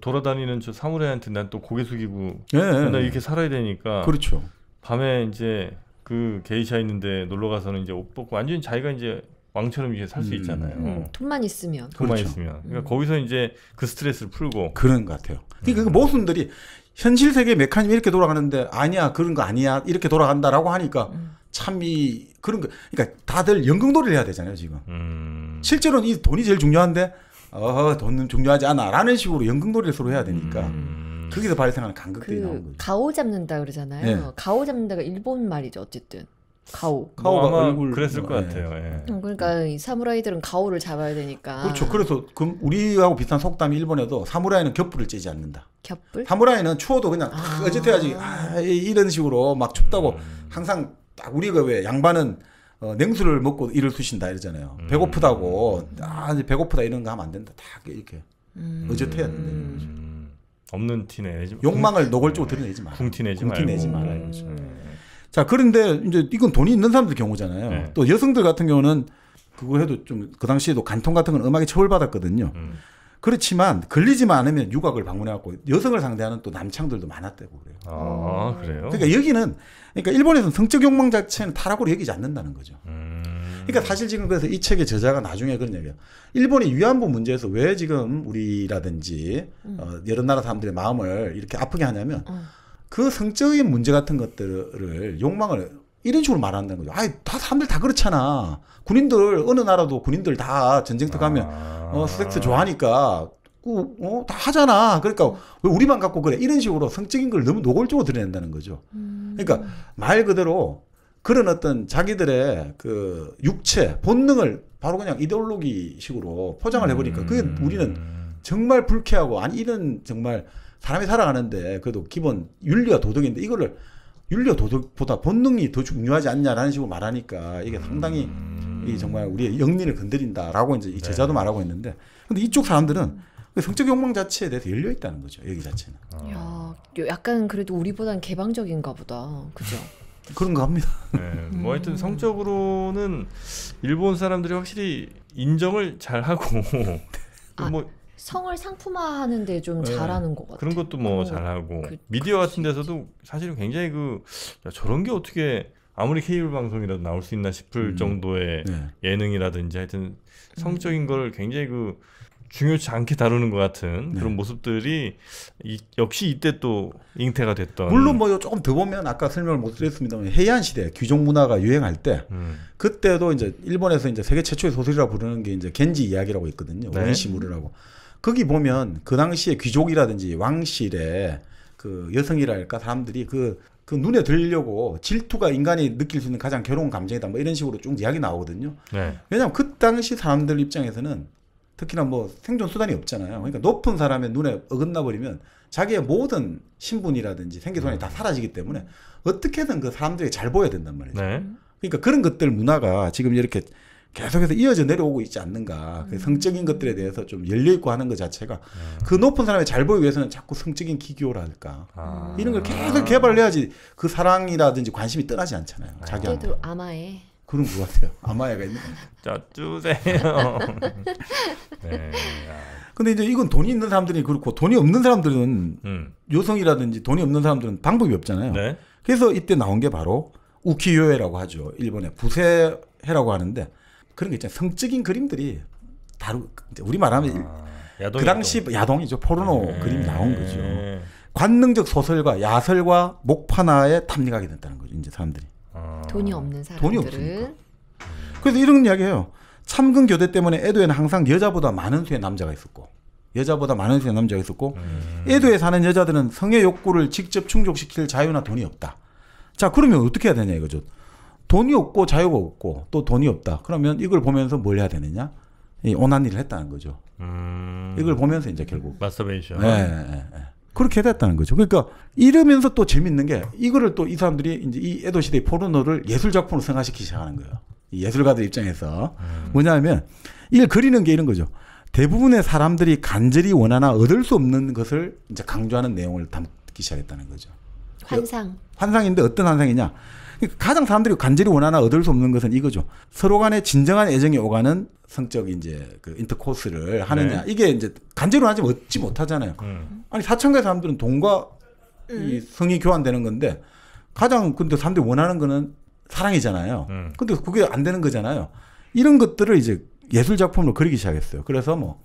돌아다니는 저사무래한테난 또 고개 숙이고 예, 나 예, 예. 이렇게 살아야 되니까 그렇죠. 밤에 이제 그 게이샤 있는데 놀러 가서는 이제 옷 벗고 완전히 자기가 이제 왕처럼 이제 살수 음. 있잖아요. 음. 음, 돈만 있으면. 돈만 그렇죠. 있으면. 그러니까 음. 거기서 이제 그 스트레스를 풀고 그런 것 같아요. 그러니까 음. 그 모순들이 현실 세계 메커니즘이 이렇게 돌아가는데 아니야 그런 거 아니야 이렇게 돌아간다라고 하니까 음. 참이 그런 거 그러니까 다들 연금놀이를 해야 되잖아요 지금. 실제로는 이 돈이 제일 중요한데 어, 돈은 중요하지 않아. 라는 식으로 연극놀이를 서로 해야 되니까. 음. 거기서 발생하는 간극들이 그 나오는 거죠. 가오 잡는다 그러잖아요. 네. 가오 잡는다가 일본 말이죠, 어쨌든. 가오. 뭐 가오가 뭐 얼굴 그랬을 것 뭐, 같아요. 네. 예. 음, 그러니까 이 사무라이들은 가오를 잡아야 되니까. 그렇죠. 그래서 그 우리하고 비슷한 속담이 일본에도 사무라이는 겹불을 쬐지 않는다. 겹불? 사무라이는 추워도 그냥 아. 어제태야지 아, 이런 식으로 막 춥다고 음. 항상 딱 우리가 왜 양반은 어, 냉수를 먹고 일을 쑤신다 이러잖아요. 음. 배고프다고 아 이제 배고프다 이런 거 하면 안 된다. 다 이렇게 음. 어제해야 된다 이 음. 거죠. 음. 없는 티 내지. 욕망을 궁, 노골적으로 드러내지 마. 궁티 내지 궁티 내지 말아 이거자 음. 그런데 이제 이건 돈이 있는 사람들 경우잖아요. 네. 또 여성들 같은 경우는 그거 해도 좀 그 당시에도 간통 같은 건 음악에 처벌받았거든요. 음. 그렇지만 걸리지만 않으면 유곽을 방문해갖고 여성을 상대하는 또 남창들도 많았다고 그래요. 아 그래요? 그러니까 여기는 그러니까 일본에서는 성적 욕망 자체는 타락으로 여기지 않는다는 거죠. 음. 그러니까 사실 지금 그래서 이 책의 저자가 나중에 그런 얘기예요. 일본이 위안부 문제에서 왜 지금 우리라든지 음. 어, 여러 나라 사람들의 마음을 이렇게 아프게 하냐면 음. 그 성적인 문제 같은 것들을 욕망을 이런 식으로 말한다는 거죠. 아이, 다 사람들 다 그렇잖아. 군인들 어느 나라도 군인들 다 전쟁터 아. 가면 어, 섹스 좋아하니까 어, 다 하잖아. 그러니까 왜 우리만 갖고 그래? 이런 식으로 성적인 걸 너무 노골적으로 드러낸다는 거죠. 음. 그러니까 말 그대로 그런 어떤 자기들의 그 육체 본능을 바로 그냥 이데올로기식으로 포장을 해보니까 그게 음. 우리는 정말 불쾌하고 아니 이런 정말 사람이 살아가는데 그래도 기본 윤리와 도덕인데 이거를 윤리 도덕보다 본능이 더 중요하지 않냐라는 식으로 말하니까 이게 음. 상당히 음... 이 정말 우리의 영리를 건드린다라고 이제 이 저자도 네. 말하고 있는데 근데 이쪽 사람들은 그 성적 욕망 자체에 대해서 열려 있다는 거죠 여기 자체는. 아. 야, 약간 그래도 우리보다는 개방적인가 보다, 그죠? 그런가 합니다. 네, 뭐 하여튼 음. 성적으로는 일본 사람들이 확실히 인정을 잘 하고 *laughs* 뭐 성을 상품화하는 데좀 네. 잘하는 것 같아요. 그런 것도 뭐 어, 잘하고 그, 미디어 같은 데서도 사실은 굉장히 그 야, 저런 게 어떻게 아무리 케이블 방송이라도 나올 수 있나 싶을 음. 정도의 네. 예능이라든지 하여튼 음. 성적인 음. 걸 굉장히 그 중요치 않게 다루는 것 같은 네. 그런 모습들이 이, 역시 이때 또 잉태가 됐던 물론 뭐 조금 더 보면 아까 설명을 못 드렸습니다만 해안 시대 귀족 문화가 유행할 때 음. 그때도 이제 일본에서 이제 세계 최초의 소설이라 부르는 게 이제 겐지 이야기라고 있거든요 네. 원시물이라고 거기 보면 그 당시에 귀족이라든지 왕실에 그 여성이랄까 사람들이 그, 그 눈에 들려고 질투가 인간이 느낄 수 있는 가장 괴로운 감정이다 뭐 이런 식으로 쭉 이야기 나오거든요. 네. 왜냐하면 그 당시 사람들 입장에서는 특히나 뭐 생존 수단이 없잖아요. 그러니까 높은 사람의 눈에 어긋나 버리면 자기의 모든 신분이라든지 생계수이 네. 다 음. 사라지기 때문에 어떻게든 그 사람들이 잘 보여야 된단 말이죠. 네. 그러니까 그런 것들 문화가 지금 이렇게 계속해서 이어져 내려오고 있지 않는가. 그 음. 성적인 것들에 대해서 좀 열려있고 하는 것 자체가 음. 그 높은 사람이 잘 보이기 위해서는 자꾸 성적인 기교랄까. 아. 이런 걸 계속 개발해야지 그 사랑이라든지 관심이 떠나지 않잖아요. 아. 자기한테. 도 아마에. 그런 것 같아요. *laughs* 아마야가 있는 것 같아요. *laughs* 네. 아. 근데 이제 이건 돈이 있는 사람들이 그렇고 돈이 없는 사람들은 음. 여성이라든지 돈이 없는 사람들은 방법이 없잖아요. 네. 그래서 이때 나온 게 바로 우키요에라고 하죠. 일본의 부세해라고 하는데 그런 게 있잖아요. 성적인 그림들이 다루 우리 말하면 아, 야동, 그 당시 야동. 야동이죠 포르노 음. 그림이 나온 거죠. 네. 관능적 소설과 야설과 목판화에 탐닉하게 된다는 거죠. 이제 사람들이 아. 돈이 없는 사람들은 그래서 이런 이야기해요 참근 교대 때문에 에도에는 항상 여자보다 많은 수의 남자가 있었고 여자보다 많은 수의 남자가 있었고 음. 에도에 사는 여자들은 성의 욕구를 직접 충족시킬 자유나 돈이 없다. 자 그러면 어떻게 해야 되냐 이거죠. 돈이 없고 자유가 없고 또 돈이 없다. 그러면 이걸 보면서 뭘 해야 되느냐? 이 온한 일을 했다는 거죠. 음... 이걸 보면서 이제 결국 마스터베이션. 네, 네, 네. 그렇게 됐다는 거죠. 그러니까 이러면서 또 재밌는 게 이거를 또 이 사람들이 이제 이 에도 시대 포르노를 예술 작품으로 생각시키기 시작하는 거예요. 예술가들 입장에서 음. 뭐냐면 이걸 그리는 게 이런 거죠. 대부분의 사람들이 간절히 원하나 얻을 수 없는 것을 이제 강조하는 내용을 담기 시작했다는 거죠. 환상. 환상인데 어떤 환상이냐? 그러니까 가장 사람들이 간절히 원하나 얻을 수 없는 것은 이거죠. 서로 간에 진정한 애정이 오가는 성적 이제 그 인터코스를 네. 하느냐. 네. 이게 이제 간절히 하지 얻지 못하잖아요. 음. 아니 사창가 사람들은 돈과 음. 이 성이 교환되는 건데 가장 근데 사람들이 원하는 거는 사랑이잖아요. 음. 근데 그게 안 되는 거잖아요. 이런 것들을 이제 예술 작품으로 그리기 시작했어요. 그래서 뭐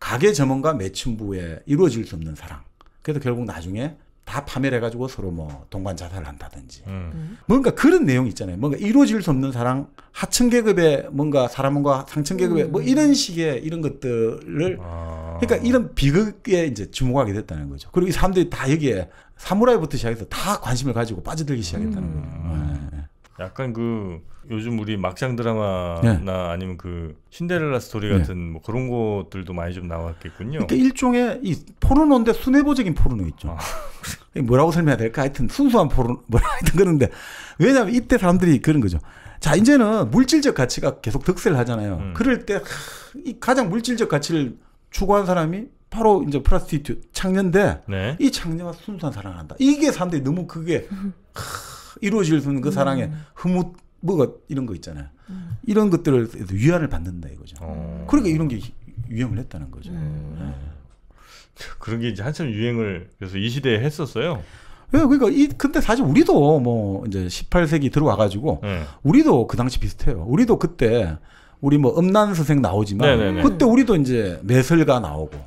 가게 점원과 매춘부에 이루어질 수 없는 사랑. 그래서 결국 나중에 다 파멸해가지고 서로 뭐 동반 자살한다든지 을 음. 음. 뭔가 그런 내용 이 있잖아요. 뭔가 이루어질 수 없는 사랑, 하층 계급의 뭔가 사람과 상층 계급의 뭐 음. 뭐 이런 식의 이런 것들을 아. 그러니까 이런 비극에 이제 주목하게 됐다는 거죠. 그리고 이 사람들이 다 여기에 사무라이부터 시작해서 다 관심을 가지고 빠져들기 시작했다는 음. 거예요. 네. 약간 그 요즘 우리 막장 드라마나 네. 아니면 그 신데렐라 스토리 네. 같은 네. 뭐 그런 것들도 많이 좀 나왔겠군요. 그러니까 일종의 이 포르노인데 순애보적인 포르노 있죠. 아. *laughs* 뭐라고 설명해야 될까? 하여튼 순수한 포르노 뭐라 하여튼 그런데 왜냐하면 이때 사람들이 그런 거죠. 자 이제는 물질적 가치가 계속 득세를 하잖아요. 음. 그럴 때이 가장 물질적 가치를 추구한 사람이 바로 이제 프라스티튜 창녀인데 네. 이 창녀가 순수한 사랑을 한다. 이게 사람들이 너무 그게 *laughs* 이루어질 수 있는 그 사랑의 음. 흐뭇 뭐가 이런 거 있잖아요. 음. 이런 것들을 위안을 받는다 이거죠. 어. 그러니까 이런 게 유행을 했다는 거죠. 음. 네. 그런 게 이제 한참 유행을 그래서 이 시대에 했었어요. 예, 그러니까 이 근데 사실 우리도 뭐 이제 18세기 들어와 가지고 네. 우리도 그 당시 비슷해요. 우리도 그때 우리 뭐 음란 선생 나오지만 네네네. 네, 네. 그때 우리도 이제 매설가 나오고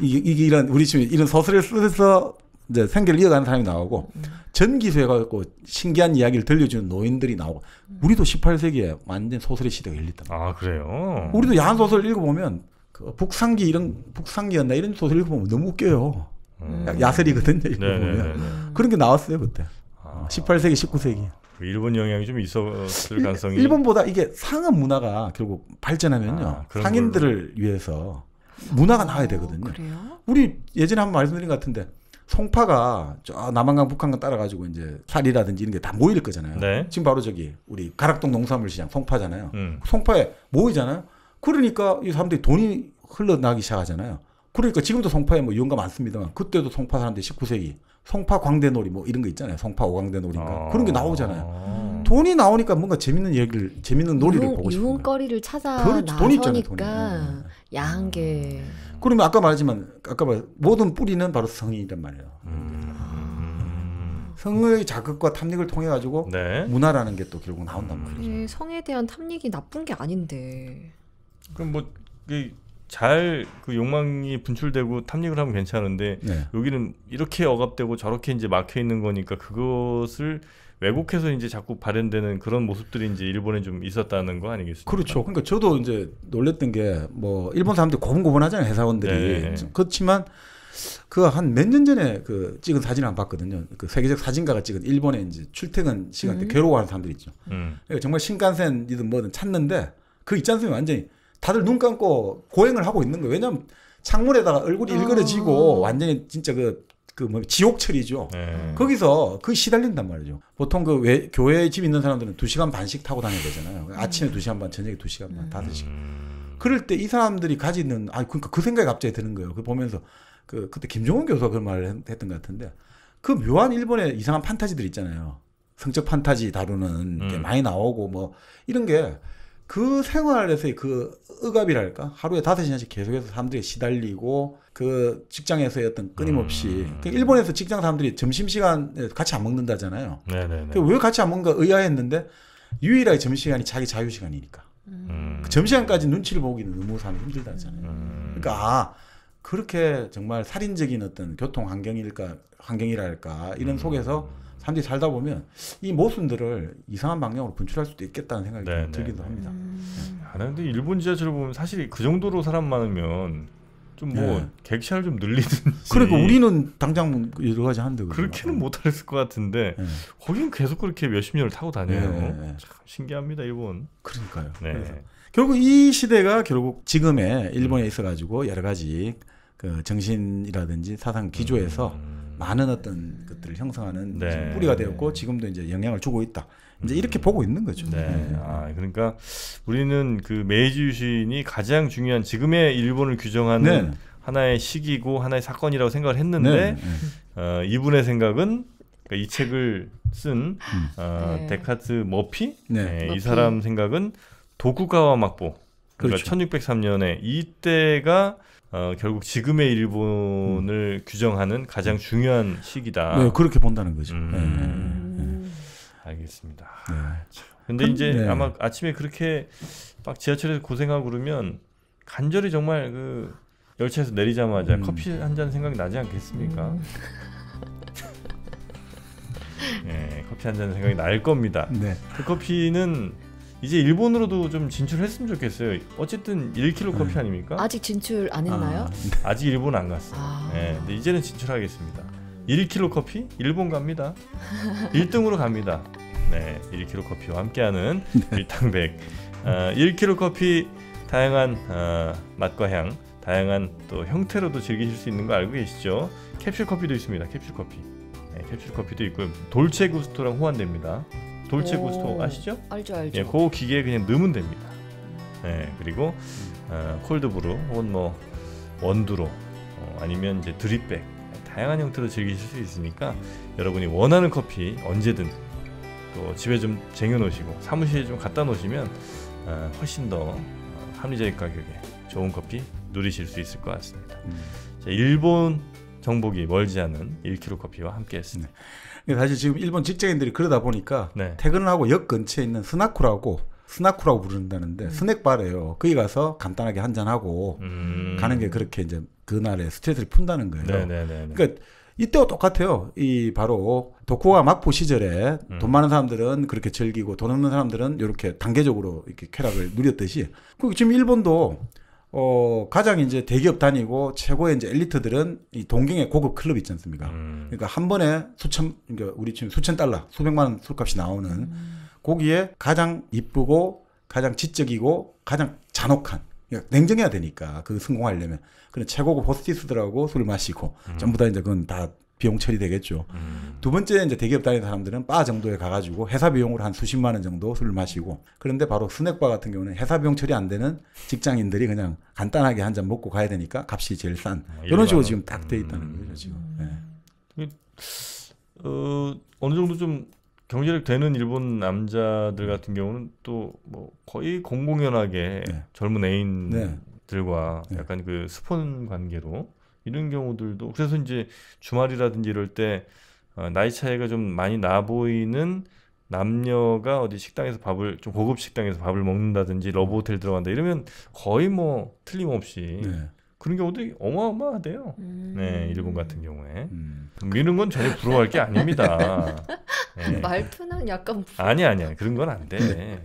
이이 이런 우리 지금 이런 서술을 쓰면서 이제 생계를 이어가는 사람이 나오고 음. 전기수해갖고 신기한 이야기를 들려주는 노인들이 나오고 우리도 18세기에 완전 소설의 시대가 열렸다. 아 그래요? 우리도 야한 소설 읽어보면 그 북상기 이런 북상기였나 이런 소설 읽어보면 너무 웃겨요. 음. 야설이거든요. 읽어보면 네, 네, 네, 그런 게 나왔어요 그때. 아. 18세기, 19세기. 그 일본 영향이 좀 있었을 가능성이 일본보다 이게 상업 문화가 결국 발전하면요 아, 상인들을 걸로. 위해서 문화가 나와야 되거든요. 어, 우리 예전에 한번 말씀드린 것 같은데 송파가 저 남한강 북한강 따라가지고 이제 살이라든지 이런 게 다 모일 거잖아요. 네. 지금 바로 저기 우리 가락동 농산물 시장 송파잖아요. 음. 송파에 모이잖아요. 그러니까 이 사람들이 돈이 흘러나기 시작하잖아요. 그러니까 지금도 송파에 뭐 유흥가 많습니다만 그때도 송파 사람들이 19세기 송파 광대놀이 뭐 이런 거 있잖아요. 송파 오광대놀이인가 아~ 그런 게 나오잖아요. 돈이 나오니까 뭔가 재밌는 얘기를 재밌는 놀이를 유흥, 보고 싶은 유흥거리를 찾아 그렇지, 돈이 있잖아요, 돈이. 네. 야한 게. 그러면 아까 말하지만 아까 말 모든 뿌리는 바로 성이란 말이에요. 음. 성의 자극과 탐닉을 통해 가지고 네. 문화라는 게 또 결국 나온단 말이죠. 그래, 네, 성에 대한 탐닉이 나쁜 게 아닌데. 그럼 뭐 이, 잘그 욕망이 분출되고 탐닉을 하면 괜찮은데 네. 여기는 이렇게 억압되고 저렇게 이제 막혀 있는 거니까 그것을 왜곡해서 이제 자꾸 발현되는 그런 모습들이 이제 일본에 좀 있었다는 거 아니겠습니까? 그렇죠. 그러니까 저도 이제 놀랬던 게 뭐 일본 사람들 고분고분하잖아요 회사원들이 네. 네, 네. 그렇지만 그 한 몇 년 전에 그 찍은 사진을 안 봤거든요. 그 세계적 사진가가 찍은 일본에 이제 출퇴근 시간 때 음. 괴로워하는 사람들이 있죠. 음. 예, 정말 신간센이든 뭐든 찾는데 그 있지 않습니까? 완전히 다들 눈 감고 고행을 하고 있는 거예요. 왜냐하면 창문에다가 얼굴이 아. 일그러지고 어. 완전히 진짜 그 그뭐 지옥철이죠. 네. 거기서 그 시달린단 말이죠. 보통 그 외, 교회 집 있는 사람들은 2시간 반씩 타고 다녀야 되잖아요. 아침에 2시간 반, 저녁에 2시간 반, 음. 다섯 시간 음. 그럴 때 이 사람들이 가지는 아 그러니까 그 생각이 갑자기 드는 거예요. 그 보면서 그 그때 김종훈 교수가 그런 말을 했던 것 같은데 그 묘한 일본의 이상한 판타지들 있잖아요. 성적 판타지 다루는 음. 게 많이 나오고 뭐 이런 게그 생활에서의 그 억압이랄까 하루에 다섯 시간씩 계속해서 사람들이 시달리고 그 직장에서의 어떤 끊임없이 음. 그 일본에서 직장 사람들이 점심 시간에 같이 안 먹는다잖아요. 네네네. 그 왜 같이 안 먹는가 의아했는데 유일하게 점심 시간이 자기 자유 시간이니까. 음. 그 점심 시간까지 눈치를 보기는 너무 사람이 힘들다잖아요. 음. 그러니까 아 그렇게 정말 살인적인 어떤 교통 환경일까 환경이랄까 이런 음. 속에서 사람들이 살다 보면 이 모순들을 이상한 방향으로 분출할 수도 있겠다는 생각이 네, 네, 들기도 네. 합니다. 음. 아, 근데 일본 지하철을 보면 사실 그 정도로 사람 많으면 좀뭐 예. 객차를 좀 늘리든지. 그러니까 우리는 당장 여러 그 가지 한데 그렇게는 못했을 것 같은데 예. 거기 계속 그렇게 몇십 년을 타고 다녀요. 예. 예, 예. 참 신기합니다 일본. 그러니까요. 네. 결국 이 시대가 결국 지금의 일본에 있어가지고 여러 가지 그 정신이라든지 사상 기조에서 음. 많은 어떤 것들을 형성하는 네. 뿌리가 되었고 지금도 이제 영향을 주고 있다. 이제 이렇게 음. 보고 있는 거죠. 네. 네. 아, 그러니까 우리는 그 메이지 유신이 가장 중요한 지금의 일본을 규정하는 네. 하나의 시기고 하나의 사건이라고 생각을 했는데 네. 어, 이분의 생각은 그러니까 이 책을 쓴 음. 어, 네. 데카트 머피? 예, 머피 이 사람 생각은 도쿠가와 막보 그러니까 그렇죠. 1603년에 이때가 어, 결국 지금의 일본을 음. 규정하는 가장 음. 중요한 시기다. 네, 그렇게 본다는 거죠. 음. 네. 음. 네. 알겠습니다. 네. 근데 이제 네. 아마 아침에 그렇게 막 지하철에서 고생하고 그러면 간절히 정말 그 열차에서 내리자마자 음. 커피 한 잔 생각이 나지 않겠습니까? 예, 커피 한 잔 생각이 날 겁니다. 그 커피는 이제 일본으로도 좀 진출했으면 좋겠어요. 어쨌든 1kg 음. 커피 아닙니까? 아직 진출 안 했나요? 아. 직 일본 안 갔어요. 아. 네, 근데 이제는 진출하겠습니다. 1kg 커피 일본 갑니다. 1등으로 갑니다. 네, 1kg 커피와 함께하는 일탕백. 네. 어, 1kg 커피 다양한 어, 맛과 향, 다양한 또 형태로도 즐기실 수 있는 거 알고 계시죠? 캡슐 커피도 있습니다. 캡슐 커피. 네, 캡슐 커피도 있고요. 돌체 구스토랑 호환됩니다. 돌체 구스토 아시죠? 알죠, 알죠. 예, 그기계 그냥 넣으면 됩니다. 음. 예, 그리고 어, 콜드브루 혹은 뭐 원두로 어, 아니면 이제 드립백 다양한 형태로 즐기실 수 있으니까 여러분이 원하는 커피 언제든 또 집에 좀 쟁여놓으시고 사무실에 좀 갖다 놓으시면 어, 훨씬 더 어, 합리적인 가격에 좋은 커피 누리실 수 있을 것 같습니다. 음. 자, 일본 정복이 멀지 않은 1kg 커피와 함께했습니다. 네. 사실 지금 일본 직장인들이 그러다 보니까 네. 퇴근하고 역 근처에 있는 스나쿠라고 스나쿠라고 부른다는데 음. 스낵바래요. 거기 가서 간단하게 한잔 하고 음. 가는 게 그렇게 이제 그날의 스트레스를 푼다는 거예요. 네네네네. 네, 네, 네. 그러니까 이때와 똑같아요. 이 바로 도쿠가 막포 시절에 음. 돈 많은 사람들은 그렇게 즐기고 돈 없는 사람들은 이렇게 단계적으로 이렇게 쾌락을 누렸듯이 그리고 지금 일본도 어, 가장 이제 대기업 다니고 최고의 이제 엘리트들은 이 동경의 고급 클럽 있지 않습니까? 음. 그러니까 한 번에 수천, 그러니까 우리 지금 수천 달러, 수백만 원 술값이 나오는 음. 거기에 가장 이쁘고 가장 지적이고 가장 잔혹한 그러니까 냉정해야 되니까 그 성공하려면 그런 최고급 호스티스들하고 술을 마시고 음. 전부 다 이제 그건 다 비용 처리되겠죠. 음. 두 번째 이제 대기업 다니는 사람들은 바 정도에 가가지고 회사 비용으로 한 수십만 원 정도 술을 마시고 그런데 바로 스낵바 같은 경우는 회사 비용 처리 안 되는 직장인들이 그냥 간단하게 한 잔 먹고 가야 되니까 값이 제일 싼 아, 이런 식으로 지금 딱 돼 있다는 음. 거죠 지금. 네. 어, 어느 정도 좀 경제력 되는 일본 남자들 같은 경우는 또 뭐 거의 공공연하게 네. 젊은 애인들과 네. 약간 그 스폰 관계로 이런 경우들도 그래서 이제 주말이라든지 이럴 때 어, 나이 차이가 좀 많이 나 보이는 남녀가 어디 식당에서 밥을 좀 고급 식당에서 밥을 먹는다든지 러브호텔 들어간다 이러면 거의 뭐 틀림없이 네. 그런 경우도 어마어마하대요. 음. 네, 일본 같은 경우에 음. 미는 건 전혀 부러워할 게 아닙니다. *laughs* 네. 말투는 약간 부러워. 아니 아니야 그런 건 안 돼. 네.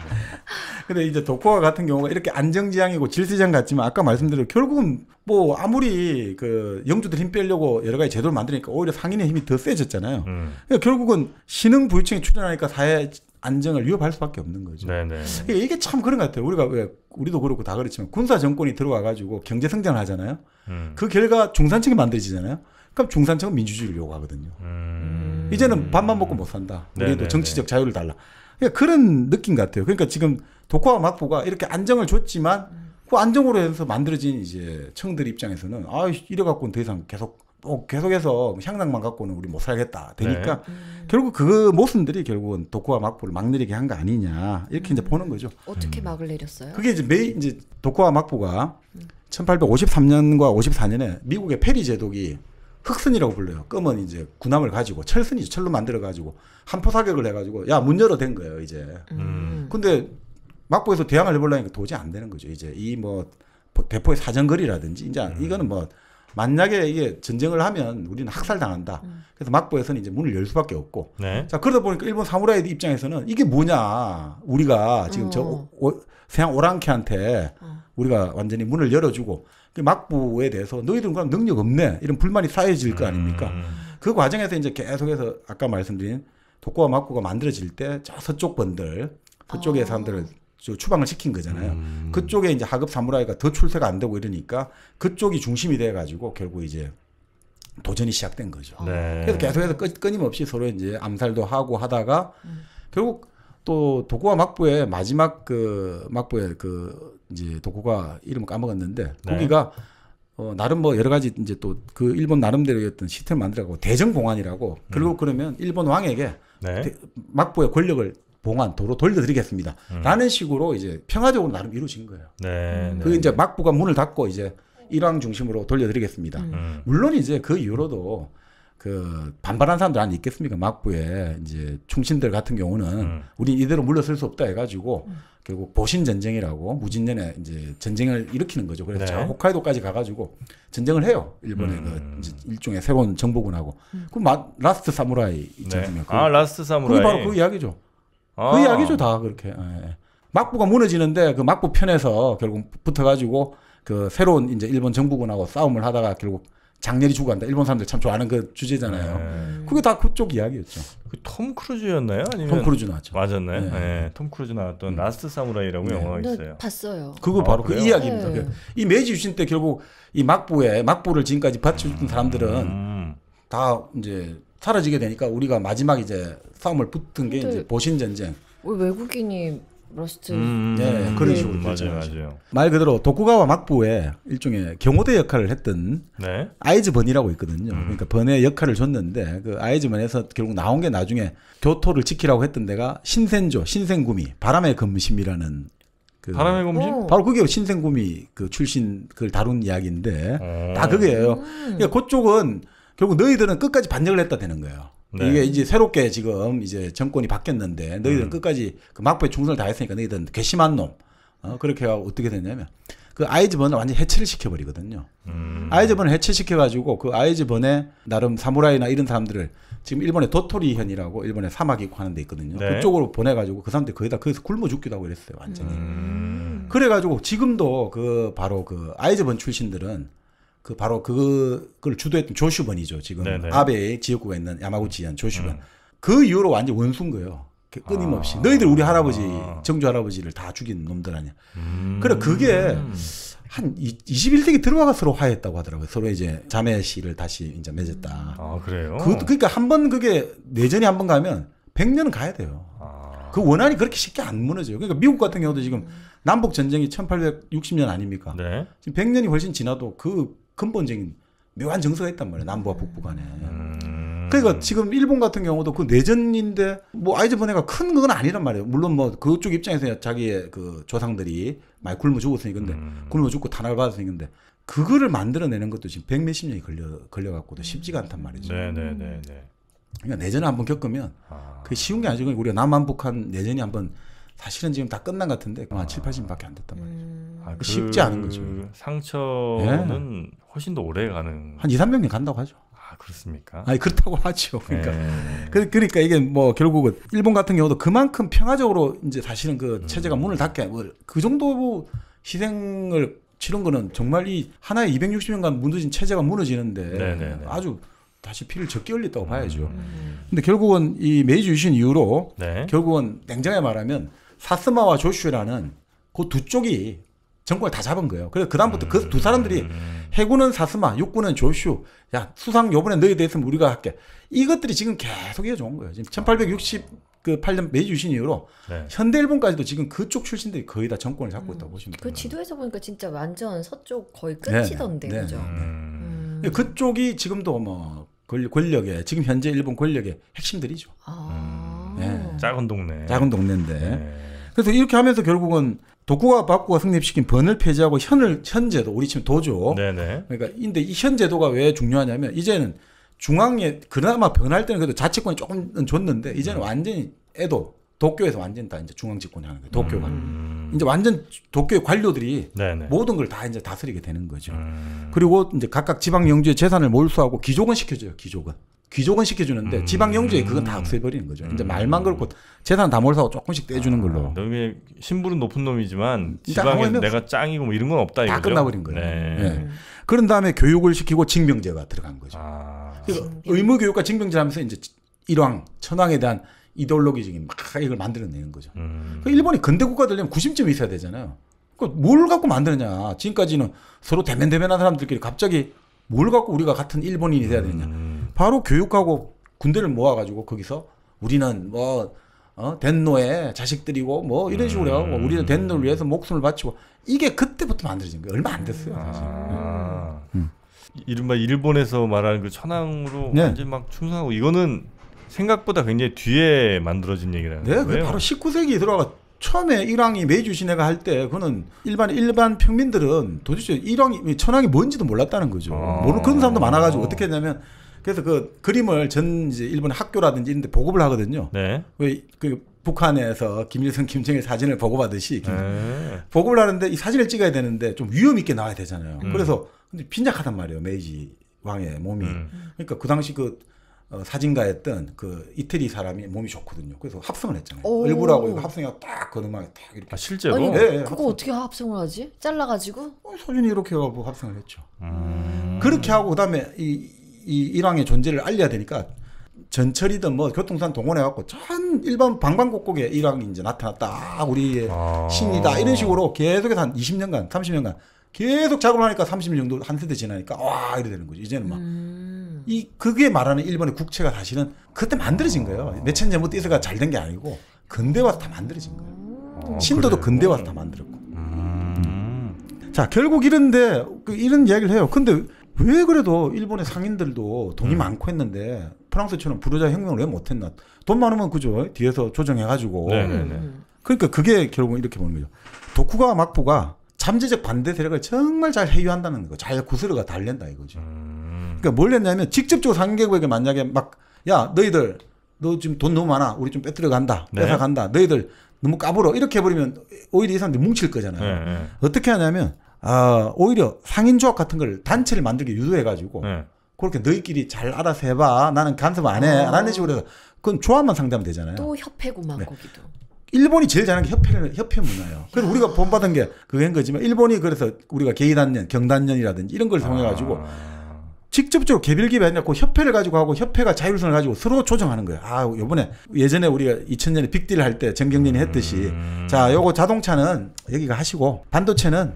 근데 이제 도코와 같은 경우가 이렇게 안정지향이고 질서지향 같지만 아까 말씀드린 결국은 뭐 아무리 그 영주들 힘 빼려고 여러 가지 제도를 만드니까 오히려 상인의 힘이 더 세졌잖아요. 음. 그러니까 결국은 신흥 부유층이 출현하니까 사회 안정을 위협할 수밖에 없는 거죠. 네네. 네. 그러니까 이게 참 그런 것 같아요. 우리가 왜 우리도 그렇고 다 그렇지만 군사 정권이 들어와 가지고 경제 성장을 하잖아요. 음. 그 결과 중산층이 만들어지잖아요. 그럼 중산층은 민주주의를 요구하거든요. 음. 이제는 밥만 먹고 못 산다. 네, 우리도 네네네. 정치적 네. 자유를 달라. 그러니까 그런 느낌 같아요. 그러니까 지금 독화와 막부가 이렇게 안정을 줬지만 그 안정으로 해서 만들어진 이제 청들 입장에서는 아 이래 갖고는 더 이상 계속 어, 계속해서 향락만 갖고는 우리 못 살겠다 되니까 네. 음. 결국 그 모순들이 결국은 독고와 막부를 막 내리게 한 거 아니냐 이렇게 음. 이제 보는 거죠. 어떻게 음. 막을 내렸어요? 그게 이제 매 이제 독고와 막부가 음. 1853년과 54년에 미국의 페리 제독이 흑선이라고 불러요. 검은 이제 군함을 가지고 철선이 철로 만들어 가지고 한포 사격을 해 가지고 야 문 열어 된 거예요 이제. 음. 음. 근데 막부에서 대항을 해보려니까 도저히 안 되는 거죠. 이제 이 뭐 대포의 사정거리라든지 이제 이거는 뭐 만약에 이게 전쟁을 하면 우리는 학살당한다. 음. 그래서 막부에서는 이제 문을 열 수밖에 없고. 네. 자, 그러다 보니까 일본 사무라이들 입장에서는 이게 뭐냐. 우리가 지금 어. 저 오, 서양 오랑캐한테 어. 우리가 완전히 문을 열어주고 그 막부에 대해서 너희들은 그럼 능력 없네. 이런 불만이 쌓여질 거 아닙니까? 음. 그 과정에서 이제 계속해서 아까 말씀드린 독고와 막고가 만들어질 때 저 서쪽 번들, 서쪽의 어. 사람들을 추방을 시킨 거잖아요. 음. 그쪽에 이제 하급 사무라이가 더 출세가 안 되고 이러니까 그쪽이 중심이 돼 가지고 결국 이제 도전이 시작된 거죠. 네. 그래서 계속해서 끊, 끊임없이 서로 이제 암살도 하고 하다가 음. 결국 또 도쿠와 막부의 마지막 그 막부의 그 이제 도쿠가 이름 까먹었는데 네. 거기가 어, 나름 뭐 여러 가지 이제 또 그 일본 나름대로의 어떤 시스템 만들어고 대정공안이라고 음. 결국 그러면 일본 왕에게 네. 막부의 권력을 봉안 도로 돌려드리겠습니다. 음. 라는 식으로 이제 평화적으로 나름 이루어진 거예요. 네, 음. 그 이제 막부가 문을 닫고 이제 일왕 중심으로 돌려드리겠습니다. 음. 음. 물론 이제 그 이후로도 그 반발한 사람들 안 있겠습니까? 막부에 이제 충신들 같은 경우는 음. 우리 이대로 물러설 수 없다 해가지고 음. 결국 보신 전쟁이라고 무진년에 이제 전쟁을 일으키는 거죠. 그래서 네. 홋카이도까지 가가지고 전쟁을 해요. 일본의 그 음. 그 일종의 새로운 정보군하고. 음. 그 마, 라스트 사무라이 있잖 않습니까? 네. 아 라스트 사무라이. 그게 바로 그 이야기죠. 아. 그 이야기죠 다 그렇게. 예, 예. 막부가 무너지는데 그 막부 편에서 결국 붙어가지고 그 새로운 이제 일본 정부군하고 싸움을 하다가 결국 장렬히 죽어간다. 일본 사람들 참 좋아하는 그 주제잖아요. 네. 그게 다 그쪽 이야기였죠. 그 톰 크루즈였나요? 아니면 톰 크루즈 나왔죠. 맞았나 네. 네. 톰 크루즈 나왔던 음. 라스트 사무라이라고 네. 영화가 네, 있어요. 봤어요. 그거 그 아, 바로 그래요? 그 이야기입니다. 네. 이 메이지 유신 때 결국 이 막부에 막부를 지금까지 받쳐준 사람들은 음. 다 이제 사라지게 되니까 우리가 마지막 이제 싸움을 붙은 게 이제 보신 전쟁. 우리 외국인이 러스트. 음, 네, 그런 식으로 음, 맞아요, 맞아요. 말 그대로 도쿠가와 막부에 일종의 경호대 역할을 했던 네? 아이즈번이라고 있거든요. 음. 그러니까 번의 역할을 줬는데 그 아이즈번에서 결국 나온 게 나중에 교토를 지키라고 했던 데가 신센조, 신생구미, 바람의 검심이라는 그 바람의 검심? 바로 그게 신생구미 그 출신 그걸 다룬 이야기인데 오. 어. 다 그게예요. 그러니까 그쪽은 결국 너희들은 끝까지 반역을 했다되는 거예요. 네. 이게 이제 새롭게 지금 이제 정권이 바뀌었는데 너희들은 음. 끝까지 그 막부에 충성을 다했으니까 너희들은 괘씸한 놈. 어, 그렇게 하 어떻게 됐냐면 그 아이즈번을 완전히 해체를 시켜버리거든요. 음. 아이즈번을 해체시켜가지고 그 아이즈번에 나름 사무라이나 이런 사람들을 지금 일본의 도토리현이라고 일본의 사막 있고 하는 데 있거든요. 네. 그쪽으로 보내가지고 그 사람들 거의 다 거기서 굶어 죽기도 하고 그랬어요. 완전히. 음. 그래가지고 지금도 그 바로 그 아이즈번 출신들은 그 바로 그, 걸 주도했던 조슈번이죠. 지금 네네. 아베의 지역구가 있는 야마구치현 조슈번. 음. 그 이후로 완전 원수인 거예요. 그 끊임없이 아. 너희들 우리 할아버지 정조 할아버지를 다 죽인 놈들 아니야. 음. 그래 그게 한 21세기 들어와서로 서 화해했다고 하더라고요. 서로 이제 자매 시를 다시 이제 맺었다. 아 그래요? 그, 그러니까 한 번 그게 내전이 한 번 가면 100년은 가야 돼요. 아. 그 원한이 그렇게 쉽게 안 무너져요. 그러니까 미국 같은 경우도 지금 남북 전쟁이 1860년 아닙니까? 네. 지금 100년이 훨씬 지나도 그 근본적인 묘한 정서가 있단 말이에요. 남부와 북부 간에. 음. 그러니까 지금 일본 같은 경우도 그 내전인데 뭐 아이즈번해가 큰 건 아니란 말이에요. 물론 뭐 그쪽 입장에서 자기의 그 조상들이 많이 굶어 죽었으니까 근데 음. 굶어 죽고 탄압을 받았으니까 근데 그거를 만들어내는 것도 지금 백 몇십 년이 걸려 걸려갖고도 쉽지가 않단 말이죠. 네네네. 네, 네, 네. 그러니까 내전을 한번 겪으면 아. 그게 쉬운 게 아니죠. 우리가 남한 북한 내전이 한번 사실은 지금 다 끝난 것 같은데 아, 한 7, 80밖에 안 됐단 말이죠. 음... 아, 그 쉽지 않은 거죠. 상처는 예. 훨씬 더 오래 가는 한 2, 300년 간다고 하죠. 아, 그렇습니까? 아니, 그렇다고 하죠. 그러니까. 네. 그, 그러니까 이게 뭐 결국은 일본 같은 경우도 그만큼 평화적으로 이제 사실은 그 음. 체제가 음. 문을 닫게 그 정도 희생을 치른 거는 정말 이 하나의 260년간 무너진 체제가 무너지는데 네네네. 아주 다시 피를 적게 흘렸다고 음. 봐야죠. 음. 근데 결국은 이 메이지 유신 이후로 네. 결국은 냉정하게 말하면 사스마와 조슈라는 그 두 쪽이 정권을 다 잡은 거예요. 그래서 그다음부터 그 두 사람들이 해군은 사스마, 육군은 조슈. 야, 수상 요번에 너희 대해서 우리가 할게. 이것들이 지금 계속 이어져 온 거예요. 지금 1868년 그 메이지 유신 이후로 네. 현대 일본까지도 지금 그쪽 출신들이 거의 다 정권을 잡고 있다고 음. 보시면 돼요. 그 지도에서 보니까 진짜 완전 서쪽 거의 네, 네. 끝이던데. 네 그죠? 네. 음. 그쪽이 지금도 뭐 권력의 지금 현재 일본 권력의 핵심들이죠. 아. 네. 작은 동네. 작은 동네인데. 네. 그래서 이렇게 하면서 결국은 독구가 박구가 성립시킨 번을 폐지하고 현을 현제도 우리 지금 도죠. 네네. 그러니까 근데 이 현제도가 왜 중요하냐면 이제는 중앙에 그나마 변할 때는 그래도 자치권이 조금 은 줬는데 이제는 음. 완전히 애도 도쿄에서 완전 다 이제 중앙 집권이 하는 거예요. 도쿄가 음. 이제 완전 도쿄의 관료들이 네네. 모든 걸 다 이제 다스리게 되는 거죠. 음. 그리고 이제 각각 지방 영주의 재산을 몰수하고 기족은 시켜줘요. 기족은 귀족은 시켜주는데 음. 지방 영주에 그건 다 없애버리는 거죠. 음. 이제 말만 그렇고 재산 다 몰아서 조금씩 아, 떼주는 걸로. 아, 놈이 신부는 높은 놈이지만 지방에 내가 짱이고 뭐 이런 건 없다 이거죠. 다 끝나버린 거예요. 네. 네. 그런 다음에 교육을 시키고 징병제가 들어간 거죠. 아. 그래서 의무 교육과 징병제 하면서 이제 일왕 천황에 대한 이데올로기적인 막 이걸 만들어내는 거죠. 음. 그 일본이 근대 국가 되려면 구심점이 있어야 되잖아요. 그뭘 갖고 만드느냐. 지금까지는 서로 대면대면한 사람들끼리 갑자기 뭘 갖고 우리가 같은 일본인이 돼야 되냐 음, 음. 바로 교육하고 군대를 모아가지고 거기서 우리는 뭐 어, 덴노의 자식들이고 뭐 이런 식으로 해가고 음. 우리는 덴노를 위해서 목숨을 바치고 이게 그때부터 만들어진 거예요. 얼마 안 됐어요, 아. 사실. 아. 음. 이른바 일본에서 말하는 그 천황으로 네. 완전 막 충성하고 이거는 생각보다 굉장히 뒤에 만들어진 얘기라는 네, 거예요. 네, 바로 19세기 들어가 처음에 일왕이 메 매주 신행가할 때 그는 거 일반 일반 평민들은 도대체 일왕이 천왕이 뭔지도 몰랐다는 거죠. 아. 모르 는 그런 사람도 많아가지고 어떻게 했냐면 그래서 그 그림을 전 이제 일본 학교라든지 이런데 보급을 하거든요. 네. 왜그 북한에서 김일성, 김정일 사진을 보고받듯이 네. 보급을 하는데 이 사진을 찍어야 되는데 좀 위험 있게 나와야 되잖아요. 음. 그래서 근데 빈약하단 말이에요 메이지 왕의 몸이. 음. 그러니까 그 당시 그 어, 사진가였던 그 이태리 사람이 몸이 좋거든요. 그래서 합성을 했잖아요. 일부라고 합성이가 딱그 음악에 딱 이렇게. 아, 실제로? 아니, 네, 네, 그거 합성. 어떻게 합성을 하지? 잘라가지고? 소준이 어, 이렇게 해가지고 합성을 했죠. 음. 그렇게 하고 그다음에 이, 이 일왕의 존재를 알려야 되니까 전철이든 뭐 교통산 동원해갖고 전 일반 방방곡곡에 일왕이 이제 나타났다. 아, 우리의 아. 신이다. 이런 식으로 계속해서 한 20년간, 30년간 계속 작업을 하니까 30년 정도 한 세대 지나니까 와 이래 되는 거죠. 이제는 막. 음. 이 그게 말하는 일본의 국채가 사실은 그때 만들어진 거예요. 몇천 아. 년 전부터 있어가 잘 된 게 아니고 근대 와서 다 만들어진 거예요. 아, 신도도 그래 근대 와서 다 만들었고. 음. 자 결국 이런데 그 이런 이야기를 해요. 근데 왜 그래도 일본의 상인들도 돈이 음. 많고 했는데 프랑스처럼 부르자 혁명을 왜 못했나? 돈 많으면 그죠 뒤에서 조정해가지고. 네네네. 네, 네. 그러니까 그게 결국은 이렇게 보는 거죠. 도쿠가와 막부가 잠재적 반대 세력을 정말 잘 회유한다는 거, 잘 구슬어가 달랜다 이거죠. 그러니까 뭘 했냐면 직접적으로 상계국에게 만약에 막 야 너희들 너 지금 돈 너무 많아, 우리 좀 빼뜨려 간다, 빼서 네. 어 간다, 너희들 너무 까불어 이렇게 해버리면 오히려 이 사람들이 뭉칠 거잖아요. 네, 네. 어떻게 하냐면 아 오히려 상인 조합 같은 걸 단체를 만들게 유도해가지고 네. 그렇게 너희끼리 잘 알아서 해봐. 나는 간섭 안 해. 안 어. 하는 식으로 해서 그건 조합만 상담 되잖아요. 또 협회고 만 네. 거기도. 일본이 제일 잘하는 게 협회, 협회 문화예요. 그래서 우리가 본받은 게 그건 거지만 일본이 그래서 우리가 개이단년, 경단년이라든지 이런 걸 통해가지고 아. 직접적으로 개별기업이 아니라 그 협회를 가지고 하고 협회가 자율성을 가지고 서로 조정하는 거예요. 아, 요번에 예전에 우리가 2000년에 빅딜 할때 정경련이 했듯이 음. 자, 요거 자동차는 여기가 하시고 반도체는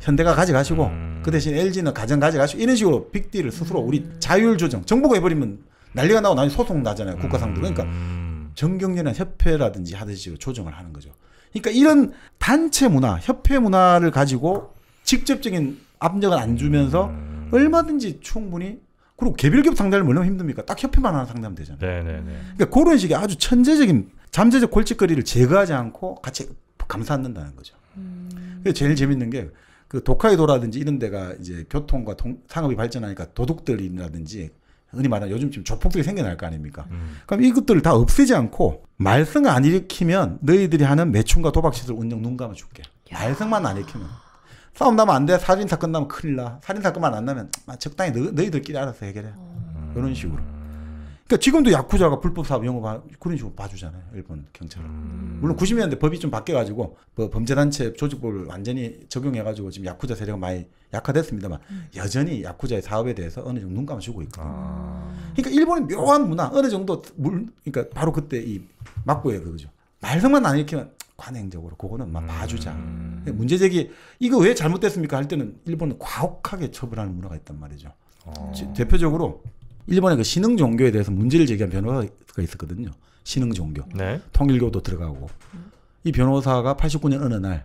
현대가 가져가시고 음. 그 대신 LG는 가정 가져가시고 이런 식으로 빅딜을 스스로 우리 자율 조정 정부가 해버리면 난리가 나고 난리 소송 나잖아요 국가상도 그러니까 음. 정경련의 협회라든지 하듯이 조정을 하는 거죠. 그러니까 이런 단체 문화, 협회 문화를 가지고 직접적인 압력을 안 주면서 음. 얼마든지 충분히 그리고 개별기업 상대를 얼마나 힘듭니까? 딱 협회만 하나 상담 되잖아요. 네네네. 네, 네. 그러니까 그런 식의 아주 천재적인 잠재적 골칫거리를 제거하지 않고 같이 감싸는다는 거죠. 음. 그게 제일 재밌는 게그 도카이도라든지 이런 데가 이제 교통과 동, 상업이 발전하니까 도둑들이라든지 흔히 말하는 요즘 지금 조폭들이 생겨날 거 아닙니까? 음. 그럼 이것들을 다 없애지 않고 말썽 안 일으키면 너희들이 하는 매춘과 도박 시설 운영 눈 감아 줄게. 말썽만 안 일으키면. 싸움 나면 안 돼. 살인 사건 나면 큰일 나. 살인 사건만 안 나면 적당히 너, 희들끼리 알아서 해결해. 음. 이런 식으로. 그러니까 지금도 야쿠자가 불법 사업 영업 그런 식으로 봐주잖아요. 일본 경찰은. 음. 물론 90년대 법이 좀 바뀌어가지고 뭐 범죄단체 조직법을 완전히 적용해가지고 지금 야쿠자 세력은 많이 약화됐습니다만 음. 여전히 야쿠자의 사업에 대해서 어느 정도 눈감아 주고 있거든요. 아. 그러니까 일본의 묘한 문화 어느 정도 물 그러니까 바로 그때 이 막고의 그거죠. 말썽만 안 일으키면 관행적으로 그거는 막 봐주자. 음. 그러니까 문제 제기 이거 왜 잘못됐습니까 할 때는 일본은 과혹하게 처벌하는 문화가 있단 말이죠. 어. 대표적으로 일본의 그 신흥 종교에 대해서 문제를 제기한 변호사가 있었거든요. 신흥 종교. 네. 통일교도 들어가고. 이 변호사가 89년 어느 날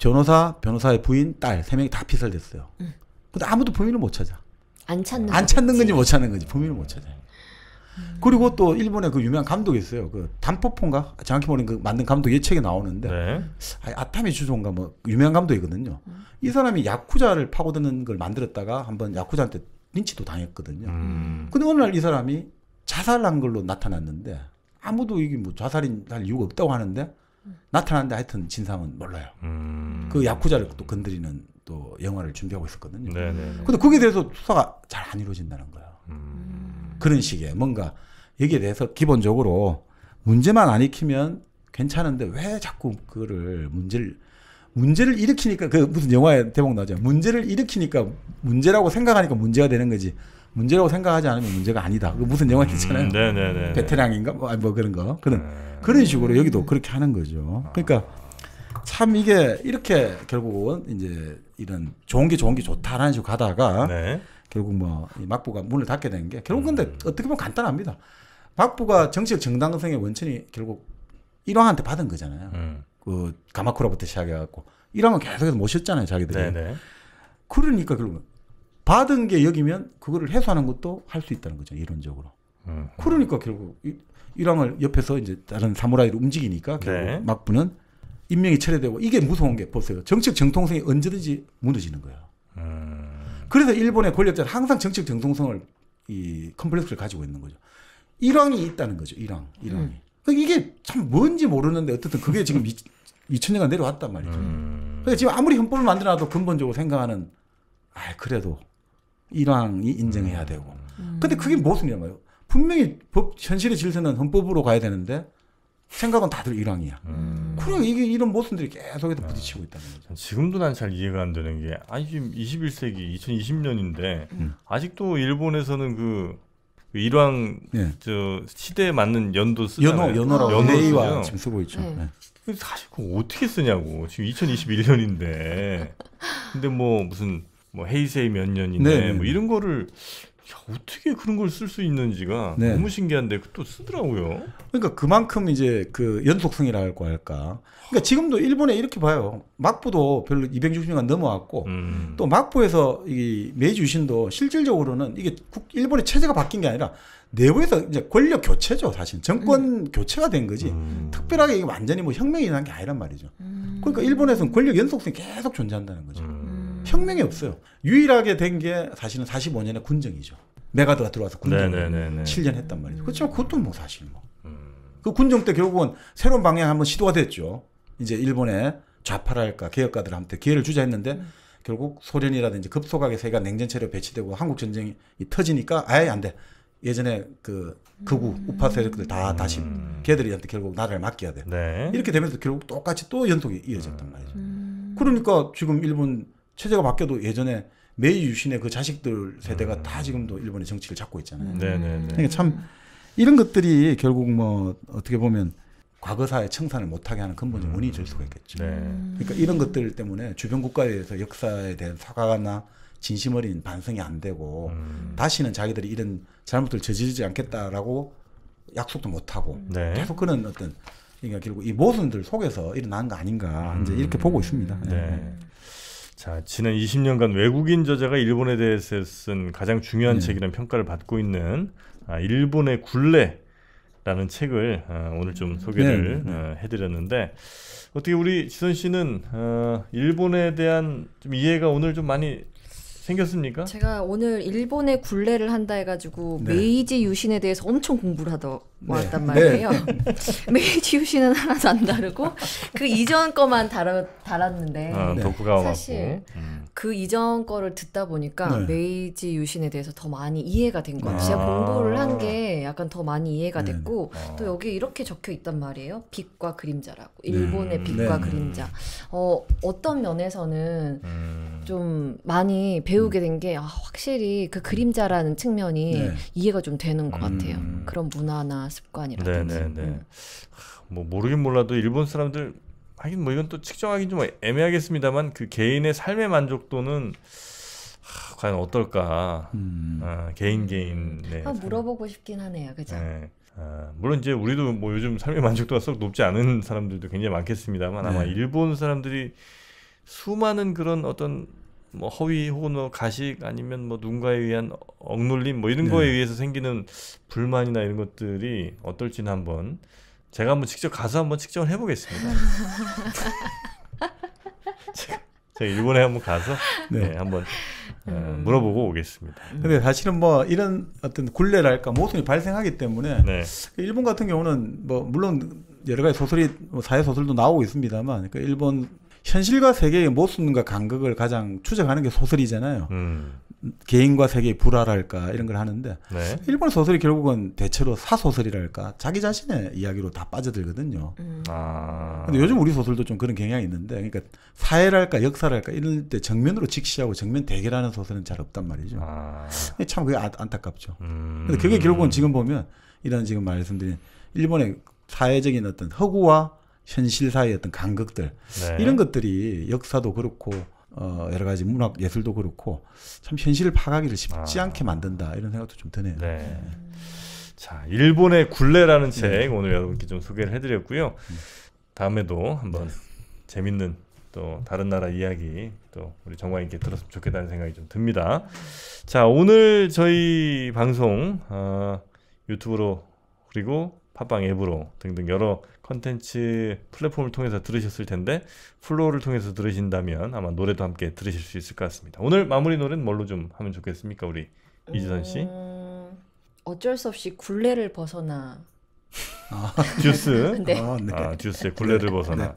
변호사, 변호사의 부인, 딸 세 명이 다 피살됐어요. 응. 음. 근데 아무도 범인을 못 찾아. 안 찾는 안 찾는 건지, 못 찾는 건지 범인을 못 찾아. 음. 그리고 또 일본의 그 유명한 감독이 있어요. 그 단포폰가 정확히 보면 그 만든 감독 예책에 나오는데 네. 아, 타미 주종가 뭐 유명한 감독이거든요. 음. 이 사람이 야쿠자를 파고드는 걸 만들었다가 한번 야쿠자한테 린치도 당했거든요. 음. 근데 어느 날 이 사람이 자살한 걸로 나타났는데 아무도 이게 뭐 자살인 할 이유가 없다고 하는데 나타났는데 하여튼 진상은 몰라요. 음. 그 야쿠자를 또 건드리는 또 영화를 준비하고 있었거든요. 네네. 네, 네. 근데 거기에 대해서 수사가 잘 안 이루어진다는 거예요. 음. 그런 식의 뭔가 여기에 대해서 기본적으로 문제만 안 익히면 괜찮은데 왜 자꾸 그거를 문제를 문제를 일으키니까 그 무슨 영화에 대목 나죠. 문제를 일으키니까 문제라고 생각하니까 문제가 되는 거지. 문제라고 생각하지 않으면 문제가 아니다. 그 무슨 영화 음, 있잖아요. 음, 베테랑인가 뭐, 뭐, 그런 거 그런 네. 그런 식으로 여기도 그렇게 하는 거죠. 그러니까 참 이게 이렇게 결국은 이제 이런 좋은 게 좋은 게 좋다라는 식으로 가다가 네. 결국 뭐 막부가 문을 닫게 되는 게 결국 근데 음. 어떻게 보면 간단합니다. 막부가 정치적 정당성의 원천이 결국 이왕한테 받은 거잖아요. 음. 그 가마쿠라부터 시작해갖고 이러면 계속해서 모셨잖아요 자기들이. 네네. 네. 그러니까 그러면 받은 게 여기면 그거를 해소하는 것도 할 수 있다는 거죠 이론적으로. 음. 그러니까 결국 이, 일왕을 옆에서 이제 다른 사무라이로 움직이니까 네. 결국 네. 막부는 인명이 철회되고 이게 무서운 게 보세요 정책 정통성이 언제든지 무너지는 거예요. 음. 그래서 일본의 권력자는 항상 정책 정통성을 이 컴플렉스를 가지고 있는 거죠. 일왕이 있다는 거죠. 일왕, 일왕이. 음. 그러니까 이게 참 뭔지 모르는데 어쨌든 그게 지금 2000년간 내려왔단 말이죠. 음. 그러니까 지금 아무리 헌법을 만들어놔도 근본적으로 생각하는 아 그래도 일왕이 인정해야 음. 되고. 음. 근데 그게 모순이란 말요 분명히 법 현실의 질서는 헌법으로 가야 되는데 생각은 다들 일왕이야. 음. 그래 이게 이런 모순들이 계속해서 부딪히고 음. 있다는 거죠. 지금도 난 잘 이해가 안 되는 게 아니 지금 21세기 2020년인데 음. 아직도 일본에서는 그 일왕 네. 저 시대에 맞는 연도 쓰잖아요. 연호 연호라고 연호 지금 쓰고 있죠. 네. 네. 사실 그거 어떻게 쓰냐고. 지금 2021년인데. 근데 뭐 무슨 뭐 헤이세이 몇 년인데 네, 네. 뭐 네. 이런 거를 야, 어떻게 그런 걸 쓸 수 있는지가 네. 너무 신기한데 또 쓰더라고요. 그러니까 그만큼 이제 그 연속성이라고 할까. 그러니까 지금도 일본에 이렇게 봐요. 막부도 별로 2 6 0년간 넘어왔고 음. 또 막부에서 이 메이지 유신도 실질적으로는 이게 국, 일본의 체제가 바뀐 게 아니라 내부에서 이제 권력 교체죠 사실 정권 음. 교체가 된 거지 음. 특별하게 이게 완전히 뭐 혁명이 일어난 게 아니란 말이죠 음. 그러니까 일본에서는 권력 연속성이 계속 존재한다는 거죠 음. 음. 혁명이 없어요 유일하게 된 게 사실은 45년에 군정이죠 메가드가 들어와서 군정을 7년 했단 말이죠 그렇지만 그것도 뭐 사실 뭐그 음. 군정 때 결국은 새로운 방향 한번 시도가 됐죠 이제 일본의 좌파랄까 개혁가들한테 기회를 주자 했는데 결국 소련이라든지 급속하게 세가 계 냉전 체로 배치되고 한국 전쟁이 터지니까 아예 안 돼. 예전에 그 극우 음. 우파 세력들 다 음. 다시 걔들이한테 결국 나라를 맡겨야 돼. 네. 이렇게 되면서 결국 똑같이 또 연속이 이어졌단 음. 말이죠. 음. 그러니까 지금 일본 체제가 바뀌어도 예전에 메이 유신의 그 자식들 세대가 음. 다 지금도 일본의 정치를 잡고 있잖아요. 네, 네, 네. 그러니까 참 이런 것들이 결국 뭐 어떻게 보면 과거사의 청산을 못하게 하는 근본적 음. 원인이 될 수가 있겠죠. 네. 그러니까 이런 것들 때문에 주변 국가에 대해서 역사에 대한 사과나 진심 어린 반성이 안 되고 음. 다시는 자기들이 이런 잘못을 저지르지 않겠다라고 약속도 못 하고 음. 네. 계속 그런 어떤 그러니까 결국 이 모순들 속에서 일어난 거 아닌가 음. 이제 이렇게 보고 있습니다. 네. 네. 자 지난 20년간 외국인 저자가 일본에 대해서 쓴 가장 중요한 네. 책이라는 평가를 받고 있는 아, 일본의 굴레 라는 책을 어, 오늘 좀 소개를 네, 네, 네, 어, 해드렸는데 어떻게 우리 지선 씨는 어, 일본에 대한 좀 이해가 오늘 좀 많이 생겼습니까? 제가 오늘 일본에 굴레를 한다 해가지고 네. 메이지 유신에 대해서 엄청 공부를 하다 네. 왔단 네. 말이에요. 네. *laughs* 메이지 유신은 하나도 안 다르고 그 이전 거만 다뤘, 달았는데 아, 네. 사실 음. 그 이전 거를 듣다 보니까 네. 메이지 유신에 대해서 더 많이 이해가 된거예요 아~ 제가 공부를 한 게 약간 더 많이 이해가 네 됐고 아~ 또 여기 이렇게 적혀 있단 말이에요. 빛과 그림자라고 네. 일본의 네. 빛과 네 그림자. 어 어떤 면에서는 음. 좀 많이 배우게 음. 된게 아, 확실히 그 그림자라는 측면이 네. 이해가 좀 되는 것 음. 같아요. 음. 그런 문화나 습관이라든지. 네네네. 음. 뭐 모르긴 몰라도 일본 사람들 하긴 뭐 이건 또 측정하기 좀 애매하겠습니다만 그 개인의 삶의 만족도는 하, 과연 어떨까 음. 아, 개인 개인 네, 아, 물어보고 싶긴 하네요 그죠 네. 아, 물론 이제 우리도 뭐 요즘 삶의 만족도가 썩 높지 않은 사람들도 굉장히 많겠습니다만 네. 아마 일본 사람들이 수많은 그런 어떤 뭐 허위 혹은 뭐 가식 아니면 뭐 누군가에 의한 억눌림 뭐 이런 네. 거에 의해서 생기는 불만이나 이런 것들이 어떨지는 한번 제가 한번 직접 가서 한번 측정을 해보겠습니다. *laughs* 제가 일본에 한번 가서 네, 네 한번 어, 음. 물어보고 오겠습니다. 음. 근데 사실은 뭐 이런 어떤 굴레랄까 모순이 발생하기 때문에 네. 그 일본 같은 경우는 뭐 물론 여러 가지 소설이 뭐 사회 소설도 나오고 있습니다만 그 일본 현실과 세계의 모순과 간극을 가장 추적하는 게 소설이잖아요. 음. 개인과 세계의 불화랄까 이런 걸 하는데 네. 일본 소설이 결국은 대체로 사소설이랄까 자기 자신의 이야기로 다 빠져들거든요. 음. 아. 근데 요즘 우리 소설도 좀 그런 경향이 있는데 그러니까 사회랄까 역사랄까 이런 때 정면으로 직시하고 정면 대결하는 소설은 잘 없단 말이죠. 아. 참 그게 아, 안타깝죠. 음. 근데 그게 결국은 지금 보면 이런 지금 말씀드린 일본의 사회적인 어떤 허구와 현실 사이의 어떤 간극들 네. 이런 것들이 역사도 그렇고 어, 여러 가지 문학 예술도 그렇고 참 현실을 파악하기를 쉽지 아. 않게 만든다 이런 생각도 좀 드네요. 네. 네. 자, 일본의 굴레라는 네. 책 오늘 여러분께 좀 소개를 해드렸고요. 다음에도 한번 재밌는 또 다른 나라 이야기 또 우리 정화인께 들었으면 좋겠다는 생각이 좀 듭니다. 자, 오늘 저희 방송 어, 유튜브로 그리고 팟빵 앱으로 등등 여러 컨텐츠 플랫폼을 통해서 들으셨을 텐데 플로우를 통해서 들으신다면 아마 노래도 함께 들으실 수 있을 것 같습니다. 오늘 마무리 노래는 뭘로 좀 하면 좋겠습니까, 우리 이지선 씨? 음... 어쩔 수 없이 굴레를 벗어나. 아, 듀스. *laughs* 네. 아, 네. 아, 듀스의 굴레를 벗어나. 네.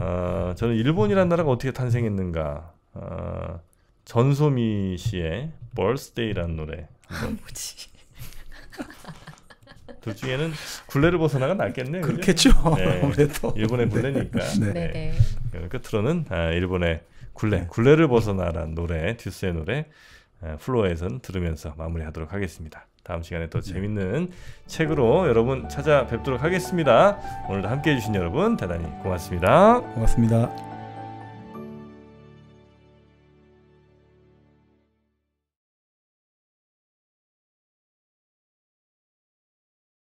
어, 저는 일본이란 나라가 어떻게 탄생했는가. 어, 전소미 씨의 Birthday라는 노래. 아, 뭐지? 둘 중에는 굴레를 벗어나가 낫겠네요. 그렇겠죠. 네. *laughs* 아무래도 일본의 네. 굴레니까. 네. 네. 네. 끝으로는 아, 일본의 굴레, 네. 굴레를 벗어나라는 노래, 듀스의 노래 아, 플로어에선 들으면서 마무리하도록 하겠습니다. 다음 시간에 또 재밌는 책으로 여러분 찾아뵙도록 하겠습니다. 오늘도 함께해 주신 여러분 대단히 고맙습니다. 고맙습니다.